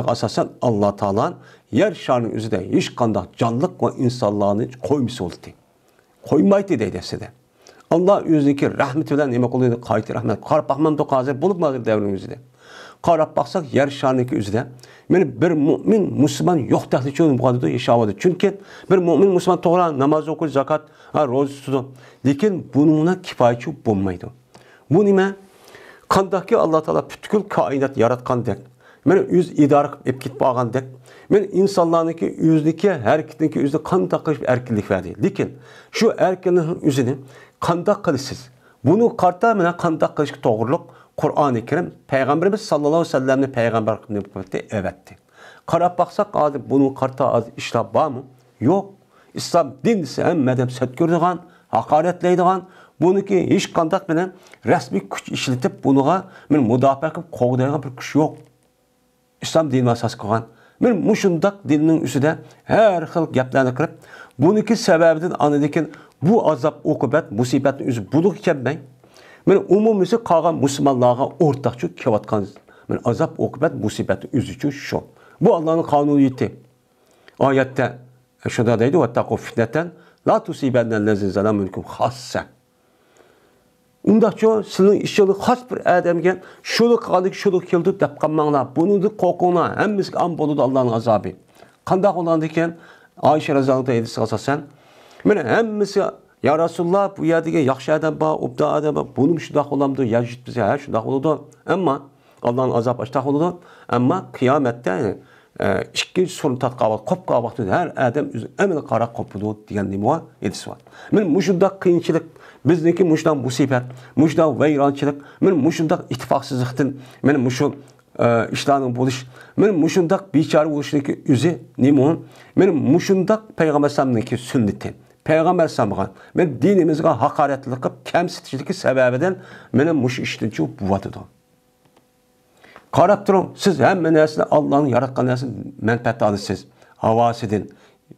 asasen Allah Teala'nın yer şarının üzerinde hiç kanda canlık ve insanlığını koymuş oldu. Koymaydı dedi size. Allah yüzündeki rahmet bilen yemek oluyordu. Kayıtı rahmet. Karap bakmamda kazı bulunmadı devrimizde. Karap baksak yer şarındaki üzerinde yani bir mümin Müslüman yok tahsil için bu kadar yaşamadı. Çünkü bir mümin Müslüman doğru namaz okur, zakat, ha, rozu tutu. Lekin bununla kifayetçi bulmaydı. Bu nime? Kandaki Allah Teala bütün kainat yaratkan dek. Yani yüz idare edip git dek. Men insonlarniki yuzdiki harakatniki yuzda qandaq qilish erkinlik berdi. Lekin shu erkinlikning yuzini qandaq qilasiz? Buni qarta bilan qandaq qilishga to'g'riliq Qur'oni Karim payg'ambarimiz sallallohu alayhi vasallamni payg'ambar qilib qo'ydi, evatdi. Qarab baqsaq, hozir buni qarta ishlar bormi? yok. İslam dinisi hammadan satkurdigan, haqoratlaydigan, buniki hech qandaq bilan rasmiy kuch ishlatib, buniga men mudofaa qilib qo'g'daydigan bir kuch yok. İslam dini asos qilgan Мен мұшындақ діннің үсіде әр қыл гәпләні қырып, бұныкі сәбәбіден анедекен bu azap, okubet, musibetin üzü buluk iken ben, men umumisi kalan Müslümanlığa ortakçı kevatkan, men azap, okubet, musibetin üzücü şu. Bu Allah'ın kanunu yitti. Ayette, şurada deydi, ve fitneten, la tusibennellezin zelam mülküm hassen. Undaço sizin işçilik has bir adamgen şuluk qalik şuluk kildi bunu da kokuna hem hammisi am boludu Allah'ın azabı. Qandaq olan deken Ayşe razıyallahu anha asasen. Mene hammisi Ya Resulullah bu yerdige yaxşı adam ba, obda adam ba, şu şundaq olamdı, ya jit her şu şundaq oldu. ama Allah'ın azabı aştaq oldu. Amma qiyamətdə e, ikki surun tatqavat, qopqa vaxtı hər adam əməl qara qopulu deyən nima edisi var. Min müşündaq qiyinçilik Bizdeki muşdan musibet, muşdan veyrançılık, men muşundak ittifaksızlıktın, men muşu e, işlerin buluş, men muşundak biçare buluşdaki yüzü nimun, men muşundak Peygamber Sallam'daki sünnetin. Peygamber Sallam'a, men dinimizde hakaretlilik, kemsitçilik sebebeden men muş iştinci buvatıdı. Qarab Karakterim, siz hem nərsini Allah'ın yaratqan nərsini mənfət alırsınız. Havas edin.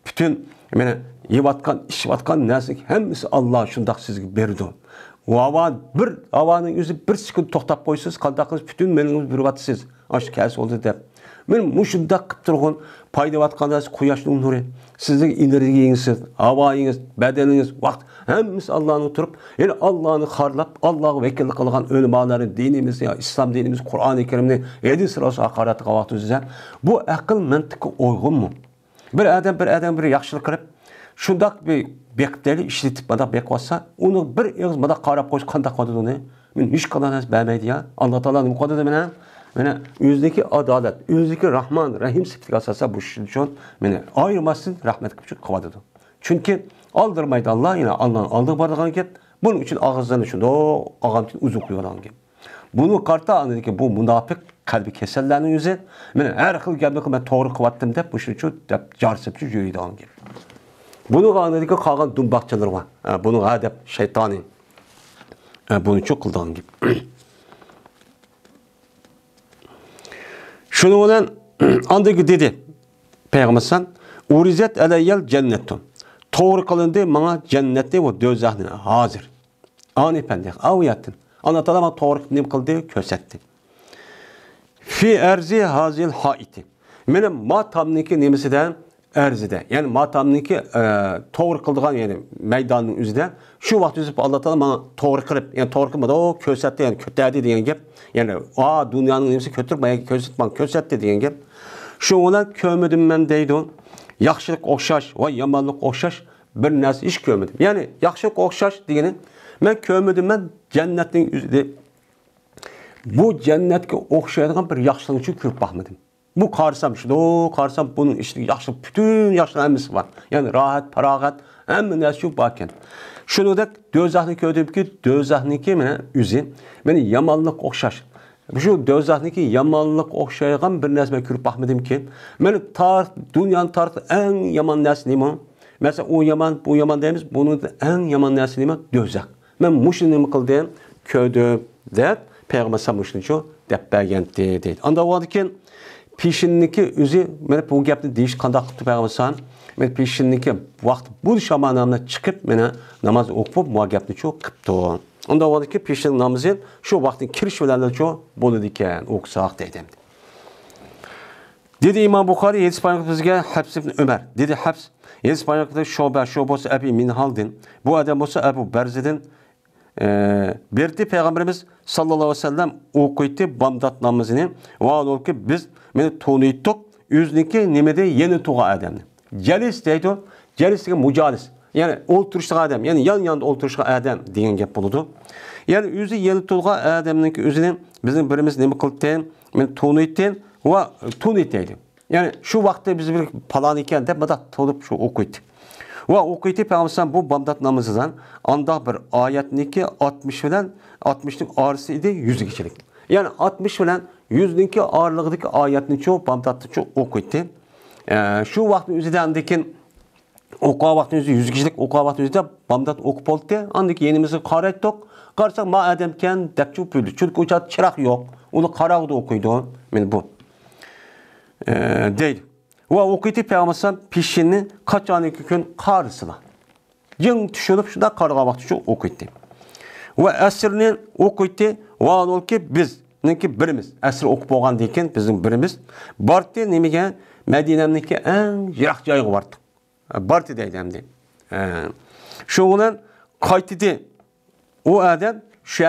Bütün Мені ебатқан ішіватқан нәсік хәммісі алла шұндақ сізге берді ауа бір ауаның өзі бір секунд тоқтап қойсыз қандақыңыз бүтін меніңіз бүріп атсыз аш кәсі болды деп мен мұшындақ қып тұрған пайда атқан құяштың нұры сіздің энергияңыз ауаыңыз бәденіңіз уақыт әміз алланы тұрып ел алланы харлап аллаға векіл қылған өлмалары диніміз ислам диніміз құран кәрімнің хадис расул ақаратыға уақыт өзі бұл ақыл мәнтікке ойғын bir adam bir adam bir yaxshilik şundak bir bekitali ishlatib mana bek olsa uni bir eg'iz mana qarab qo'yish qanday qoladi uni Ben hech qanday narsa bermaydi ya alloh taolo nima qiladi mana mana o'ziniki adolat o'ziniki rahmon rahim sifatiga asosan bu shuning uchun meni ayirmasdan rahmat qilib qiladi chunki aldirmaydi alloh yana allohni oldiga boradigan ket buning uchun og'izdan shundoq og'am uchun uzib qo'yadigan ket buni qarta bu munofiq Kalbi qalbi kasallarning o'zi mana har xil gapni Bu to'g'ri qilyaptim deb o'sha shu deb gibi. Bunu olgan buni anadiki qolgan dumboqchilar bor buni ha deb shaytoni buni shu qildi olgan shuni bilan andagi dedi Peygamber sen, urizat alayyal jannatun to'g'ri qilindi menga cennette va do'zaxni hazır. ani pandiq avuyattın. alloh taolo to'g'ri nim qildi Fi erzi hazil haiti. Mene matamniki nemisidan erzide. Yani matamniki e, toğır kıldıgan yani meydanın üzüde şu vaqt üzüp Allah'tan bana toğır kırıp yani toğır kılmadı o kösetti yani kötlerdi diyen gibi Yani a dünyanın nemisi kötürüp bana kösetman kösetti diyen gep. Şu ona kömedim ben deydi on. Yaxşılık oxşaş va yamanlık oxşaş bir narsa iş kömedim. Yani yaxşılık oxşaş diyenin ben kömedim ben cennetin üzüde bu cennetga o'xshaydigan bir yaxshilikni ko'rib boqmadim. Bu qarsam shu, qarsam buning ichida yaxshi butun yaxshi hammasi var. Ya'ni rahat en rohat, farog'at, hamma narsa shu bor ekan. Shuningdek, do'zaxni ko'rdimki, do'zaxniki mana o'zi, mana yomonlik o'xshash. Şu dövzahniki yamanlık okşayan bir nesme kürüp bakmadım ki. Beni tar, dünyanın tartı en yaman nesli mi? Mesela o yaman, bu yaman deyimiz, bunun en yaman nesli mi? Dövzak. Men muşu nimi kıldım, köydüm, der. пәғыма самышны чо деп бәгенді дейді. Анда оғады кен, пешіннікі өзі, мені бұл кәпті дейш қанда қыпты пәғыма сан, мен пешіннікі вақыт бұл шаманамына чықып, мені намаз оқып, bu gapni чо қыпты. Onda оғады кен, пешінің намызын шо вақтың кіріш өләлі чо болады екен, оқысақ дейді. Dedi İmam Bukhari, Yedis Bayrakı bizge Habs ibn Ömer. Dedi Habs, Yedis Bayrakı'da Şobe, Şobos Ebi Minhaldin. Bu adam olsa Ebu Berzid'in e, berdi пайғамбарымыз sallallahu aleyhi ve sellem okuydu bamdat namazını. біз мені ki biz meni tonuytuk. Yüzdeki nimede yeni tuğa edemdi. Celis deydi. Celis deydi mucalis. Yani olturuşluğa adam, yani yan yanda olturuşluğa adam degan gap bo'ladi. Ya'ni o'zi yeni to'lg'a o'zini bizning birimiz va Ya'ni shu vaqtda biz bir ekan deb va o'qiydi payg'ambar bu bomdod namozidan andoq bir ayet ne ki 60 60'lık orisi edi 100 kişilik. ya'ni 60 bilan 100 ninki og'irlig'idagi çok chu çok chu o'qiydi shu vaqtni o'zidan lekin o'qib vaqtni o'zi 100 kishilik o'qib vaqtni o'zida bomdod o'qib bo'ldi andik yenimizni qaraytdik qarsak ma adamkan deb chu Çünkü chunki o'cha chiroq yo'q uni qorong'ida o'qiydi men bu ee, değil. 와 오키티 페아마산 피신니 카짜니 그큰 카르스나 영 düşünüp şuna kargamak için okuydu. Ve esirini okuydu. Van ol ki biz, ninki birimiz, esir okup оқып deyken bizim birimiz. Barti барты Medine'mdeki en yirak vardı. E, Barti deydi hem de. E, şu şu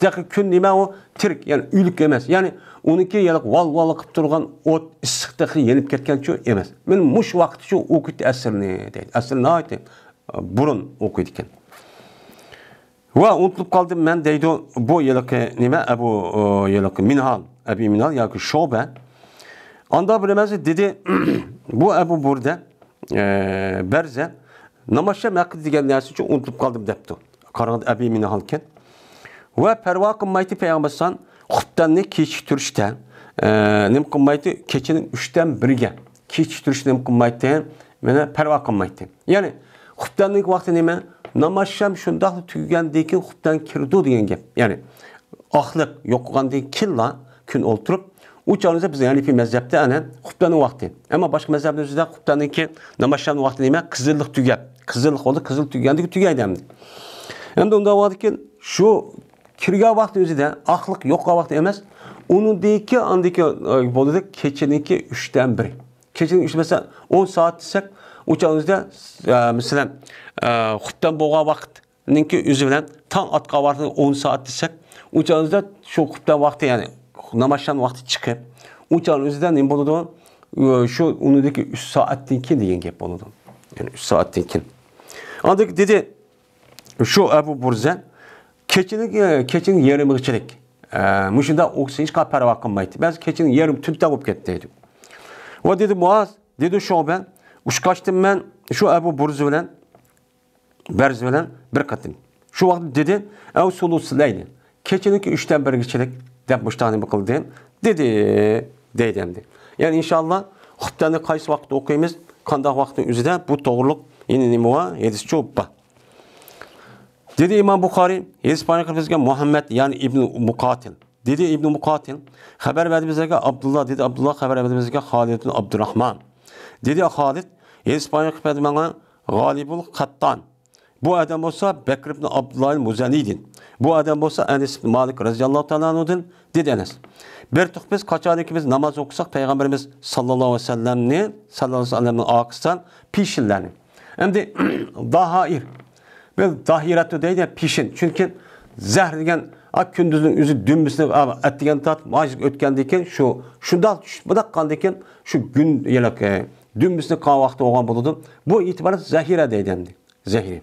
Дәкі күн неме о тірік, яғни үйлік емес. Яғни 12 елік вал-вал қып тұрған от ыстықтықы еніп кеткен чу емес. Мен мұш вақыт чу оқиды әсіріне дейді. Әсіріне айты бұрын оқиды екен. Ва ұмытылып қалдым мен дейді бұл елік неме, әбу елік Минхал, әбі Минхал, яғни шоба. Анда білемәзі деді, bu Ebu Burde e, Berze namaşa mekkı digen nersi için unutup kaldım depti. Karanlık Ebu Minahal ken. va parvo qilmaydi payg'ambar alayhisalom xubtanni kechiktirishda e, nim qilmaydi kechini 3 dan 1 ga kechiktirishni nim qilmaydi mana parvo qilmaydi ya'ni xubtanlik vaqti nima namoz sham shundoq tugagandan keyin xubdan kirdi degan gap ya'ni oxliq yo'qolgandan keyin kun o'ltirib uch o'rinda biz Hanefi mazhabda ana hutbenin vaqti ammo boshqa mezhebin o'zida hutbenin ki namazların vakti neyme? Kızıllık tügel. Kızıllık oldu, kızıl tügeldi ki tügeydi hem de. Hem de onda kirgan vaqt o'zida aqliq yo'qqan vaqt emas o'nidagi andiki e, bo'ladi kechaniki uchdan biri kechani uch masalan o'n soat desak o'sha o'zida e, masalan e, xutdan bo'lgan vaqtniki o'zi bilan tong otgan vaqtni o'n soat desak o'sha o'zida shu xutdan vaqti ya'ni namozdan vaqti chiqib o'sha o'zida nima bo'ladi shu o'nidagi uch soatdan keyin degan gap bo'ladi ya'ni uch soatdan keyin dedi shu abu burza Keçinin e, keçinin yerimçilik. E, muşunda oksa hiç kapar vakınmaydı. Ben keçinin yerim tüpte olup gittiydim. O dedi Muaz, dedi şu ben, uç kaçtım ben şu Ebu Burz ile Berz ile bir katın. Şu vakit dedi, ev sulu sileydi. Keçilik üçten bir keçilik demiş tane bakıldı. Dedi, dedi. Yani inşallah hutbeni kaç vakit okuyemiz, kandak vakti üzerinde bu doğruluk yine nimuva yedisi çobba. Dedi İmam Bukhari, Hispanya kafesine Muhammed yani İbn Mukatil. Dedi İbn Mukatil, haber verdi bize ki Abdullah, dedi Abdullah haber verdi bize ki Halid bin Abdurrahman. Dedi Halid, İspanya kafesine bana Galibul Kattan. Bu adam olsa Bekir ibn Abdullah Muzani'din. Bu adam olsa Enes ibn Malik radıyallahu ta'ala'nın dedi Enes. Bir tık biz kaçar ikimiz namaz okusak Peygamberimiz sallallahu aleyhi ve sellem'ni sallallahu aleyhi ve sellem'in akısından pişillerini. Hem de dahair. Ve zahiratı değil de pişin. Çünkü zehir degan ak kunduzni o'zi dumbisini atdigan tat majik o'tganda şu shu shundoq budoq qanda ekan shu gun dumbisini qon vaqti oğan bo'ladi bu e'tiborda zahira deydi endi zahira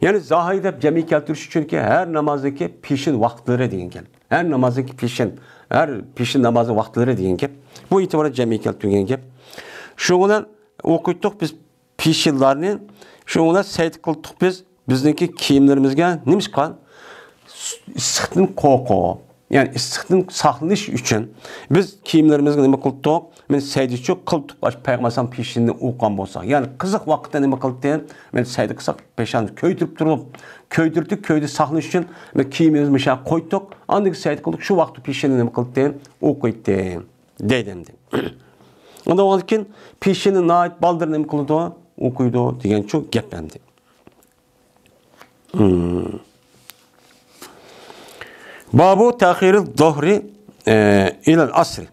ya'ni zahir deb jami keltirish uchunki har namozniki peshin vaqtlari degan ekan har pişin her pişin namazı namozi vaqtlari degan bu e'tiborda jami keltirgan gap shu bilan o'qiydiq biz peshinlarni şu bilan sayt qildiq biz Bizdeki kiyimlerimizga nima chiqqan issiqdan qo'rqib ya'ni issiqdan saqlash için biz kiyimlarimizga nima qildik çok saydichu baş payg'ambaram peshinni o'qigan bo'lsak ya'ni qiziq vaqtda nima qildi men saydi qilsak peshani ko'ydirib turib көйдірдік köyde сақны için киіміміз мүшә қойдық koyduk, сәйт қылдық шу şu пешені нем қылды оқиды дедім де онда оған кейін пешені наайт балдыр нем uykuydu оқиды çok шу Hmm. Babu tehiril dohri e, ilal asri.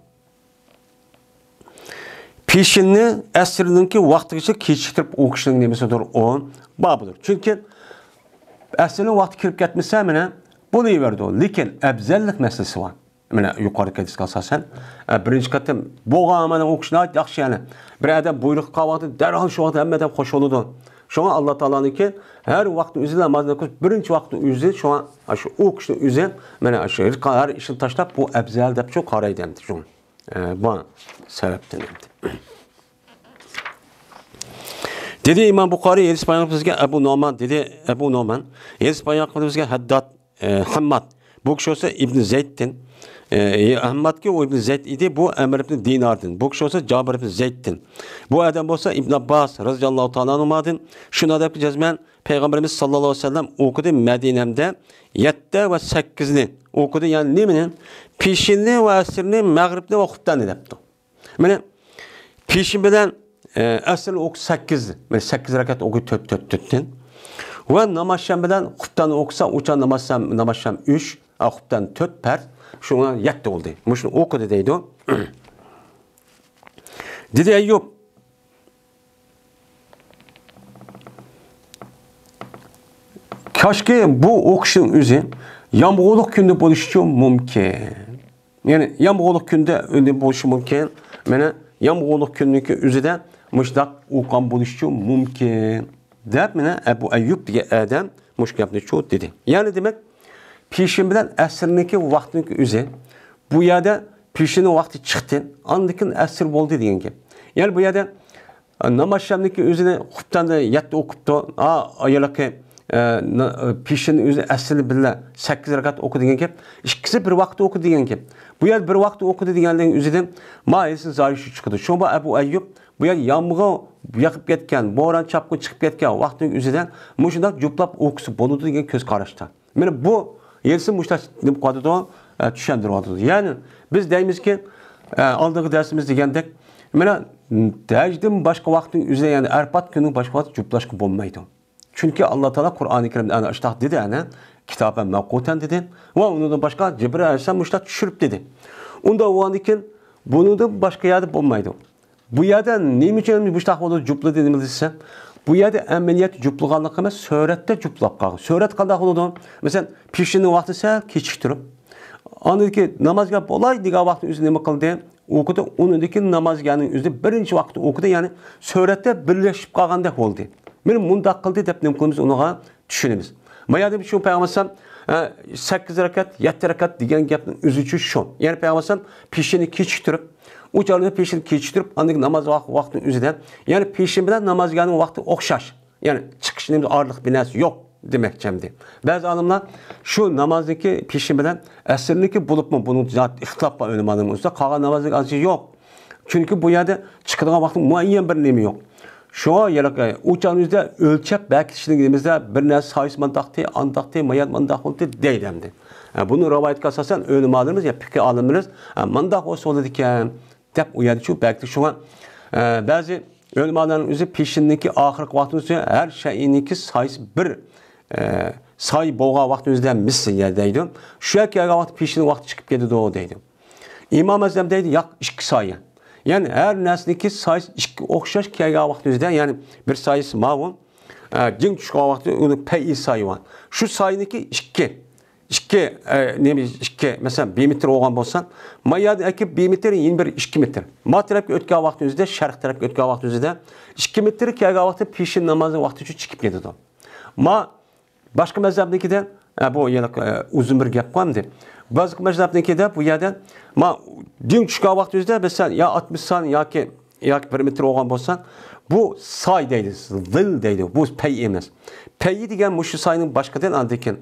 Пешінні әсірініңке вақтығышы кешіктіріп оқышының немесе тұр оң бабыдыр. Чүнкі әсірінің вақты кіріп кетмесе, міне, бұны еверді ол. Лекен әбзәлік мәселесі бар. Міне, юқары кәдіс қалсасын. Бірінші кәттім, бұға аманың оқышына айт, яқшы яны. Бір әдем бұйрық қабақты, дәріған шуақты, әммеден қош олуды. Şoňa Allah Taalaňyky her wagt üzi namazyny Birinci vakti wagt şu an aşy u kişi üzi mene aşy her işini taşlap bu abzal de çok garaýdy şoň. Ee, bu sebäpden. Dedi İmam Bukhari Yedis Peygamberimizge Ebu Nu'man. dedi Ebu Noman Yedis Peygamberimizge Haddad e, Hammad bu kişi olsa İbn Zeyd'tin ee, e, Ahmet ki o ibn Zayd idi, bu Amr ibn Dinardin. Bu kishi bo'lsa Jabir ibn Zaydin. Bu adam olsa İbn Abbas roziyallohu ta'ala anhudan shuni deb jazman payg'ambarimiz sallallohu alayhi vasallam o'qidi Madinamda 7 va okudu ni o'qidi, ya'ni nimani? Pishinni va asrni, mag'ribni va xubtani debdi. Mana pishin bilan e, asr o'q 8, mana 8 rakat oku töp töp 4 dan. Va namoz sham bilan xubtani o'qsa, o'cha namoz sham namoz sham 3, xubtan 4 part şuna yetti oldu. Muşun o kadar deydi o. Dedi Eyyub Kaşke bu okşun üzü yamğuluk günde buluşu mümkün. Yani yamğuluk günde öyle buluşu mümkün. Mene yamğuluk gündeki üzüde müşdak ukan buluşu mümkün. Değil Dert mene Ebu Eyyub diye Adem müşkabni çoğut dedi. Yani demek pishin bilan asrniki vaqtniki o'zi bu yerda pishini vaqti chiqdi andikin asr bo'ldi degan gap ya'ni bu yerda e, namoz shamniki o'zini xubtani yetti o'qibdi a ayolaki e, e, pishini o'zi asli birga sakkiz rakat o'qi degan gap ikkisi bir vaqtda o'qi degan gap bu yer bir vaqtda o'qidi deganligini o'zida maisi zoyishi chiqdi shu abu ayyub bu yer yomg'ir yoqib ketgan bo'ron chopqin chiqib ketgan vaqtning o'zida mana shundoq juplab o'qisi bo'ladi degan ko'z qarashda mana bu yersin muhtaç kadıda e, düşendir odur. Yani biz deyimiz ki e, aldığı dersimiz degendek Mena təcdim başka vaktin üzerine yəni ərbat günün başqa vaxt cüblaşqı olmaydı. Çünkü Allah Taala Qurani Kərimdə ana iştah dedi, ana kitabə məqutən dedi Ve onu da başka Cibril əleyhissalam müştah düşürüb dedi. Onda o andikin bunu da başka yadı olmaydı. Bu yerdə nə üçün müştah oldu cüblə dedimizsə, Bu yerda amaliyot juplaganlik emas, suratda juplab qolgan. Surat qanday bo'ladi? Masalan, pishini vaqti sal kechiktirib, aniki namozga bo'lay degan vaqtni o'zi nima qildi? O'qida unidagi namozganing o'zi birinchi vaqtda o'qida, ya'ni suratda birlashib qolgandek bo'ldi. Bir mundaq qildi deb nima qilamiz unaqa tushunamiz. Mayada shu payg'ambar 8 rakat, 7 rakat degan gapning o'zi shu. Ya'ni payg'ambar pishini kechiktirib, ucalını peşin keçiştirip anlık namaz vakti üzüden. Yani namaz gelen vakti okşaş. Yani çıkışın ağırlık binası yok demek cemdi. Bazı alımlar şu namazdaki peşinbeden esirliki bulup mu bunu zat ihtilafla önüm anımızda. Kalan namazlık azı yok. Çünkü bu yerde çıkılan vaktin muayyen bir nemi yok. Şu an yarak e, uçanızda ölçep belki işinimizde bir nes sayısman mandakti, andakti, taktı, mayat man değil demdi. Yani e, bunu rivayet kasasan önüm alırız ya peki alırız. Yani e, mandak o solu diken deb o'ylaydi-ku, balki shunga e, ba'zi o'limalarning o'zi peshinniki oxirgi vaqtimizda har shayiniki saysi bir e, say bo'lgan vaqt o'zida misliya deydi. Shu yoki agar vaqt peshinning vaqti chiqib ketadi deydi. İmam Azam deydi, yak iki sayı. Yani her nesliki sayısı iki okşaş kaya vakti yüzden yani bir sayısı mavun. E, cin çuşka vakti onun peyi sayı var. Şu sayıniki iki. ikki e, nima ikki masalan bemetr bo'lgan bo'lsam mayada aka bemetr yigirma bir ikki metr ma tarafga o'tgan vaqtni o'zida sharq tarafga o'tgan vaqtni o'zida ikki metr kelgan vaqtda peshin namozi vaqti uchun chiqib ketadi ma boshqa mazhabnikida bu yana e, uzun bir gap qo'yamdi ba'zi mazhabnikida bu yerda ma din tushgan vaqtni o'zida masalan yo oltmish son yoki yoki bir metr bo'lgan bo'lsan bu say deydi zil deydi bu pay emas payi degan mushu sayning boshqadan andekin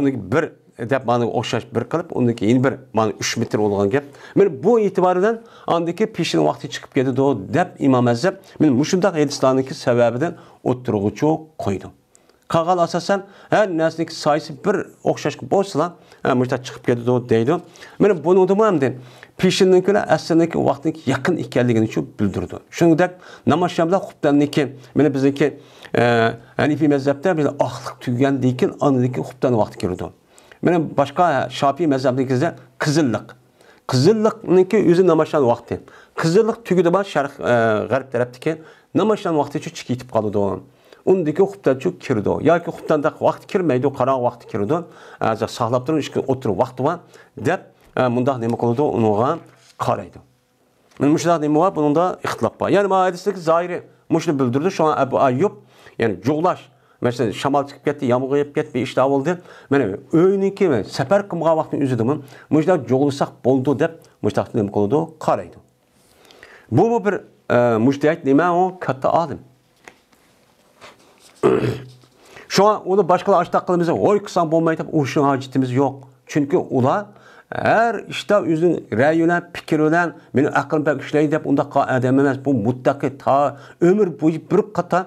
uni bir deb mana o'xshash bir qilib undan keyin bir mana 3 metr bo'lgan gap men bu e'tiboridan andiki peshin vaqti chiqib ketadi deb imom azab men mushundaq hadislarniki sababidan o'ttirg'uchi qo'ydim qolgan asosan har narsaniki soyasi bir o'xshash bo'lsa mushta chiqib ketadi deydi men buni ham peshinnikini asrniki vaqtniki yaqin ekanligini shu bildirdi shuningdek namoz shamlar xubtanniki mana bizniki e, hanifiy mazhabda biz oqliq tugagandan keyin ananiki xubtan vaqti kirdi Benim başka Şafii mezhebindekizde kızıllık. Kızıllık'ınki yüzü namaşlan vakti. Kızıllık tügüde var şark, e, garip tarafdaki namaşlan vakti için çıkı itip kalıdı olan. Ondaki huptan çok kirdi o. Ya ki huptan da vakti kirmeydi o karan vakti kirdi o. E, sahlap durun işkin oturun vakti var. Dep e, bundak nemi kılıdı onunla karaydı. Yani müştah nemi var bunun da ihtilap var. Yani mahadisteki zahiri müştah bildirdi. Şu an Ebu Ayyub yani coğlaş Mesela şamal çıkıp getdi, yağmur yağıp getdi, işler oldu. Mana öýnüki men sefer kımga wagtyň üzüdümün, mujda jogulsak boldu dep mujtaq demek boldu? karaydı. Bu bu bir e, mujtaq näme o? Katta adam. Şu an onu başkalar açtaq qılmasa, "Oy, qısan bombayı O şun hacitimiz yok. Çünkü ular Әр ішта үзің рәйілен, пікірілен, мені әқыл бәк ішлей деп, онда қа әдемемәз, бұл мұттақи та өмір бойы бір қата,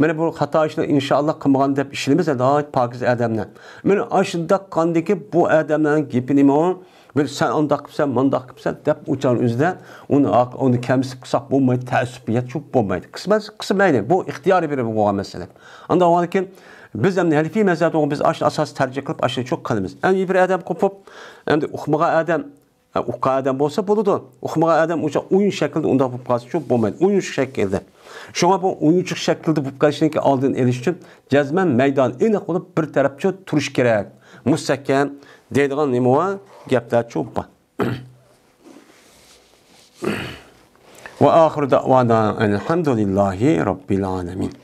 мені бұл қата ішіне иншалла қымған деп ішіліміз әді айт пакіз әдемнен. Мені ашында қандекі бұл әдемнен кепіні ме оң, bir sen ondak sen mandak sen dep uçan üzde onu onu kemsi kısak bulmayı təəssüb yet çok bulmayı. Kısmet kısmaydı. Bu ixtiyari bir bu mesele. Anda o ki biz yəni həlfi məzədə biz aşın əsas tərcih qılıb aşını çox qılmız. Ən yəni, bir adam qopub, əndi uxmağa adam e, uqqa adam olsa buludu. Uxmağa adam uca oyun şəklində onda bu qaz çox olmaydı. Oyun şəklində. Şuna bu oyuncuq şəklində bu qazın ki aldığın eliş üçün cəzmən meydan eniq olub bir tərəfçə turuş kerak. Mustəkkən deyilən nima var? Gəplər çox var. وآخر دعوانا أن الحمد لله رب العالمين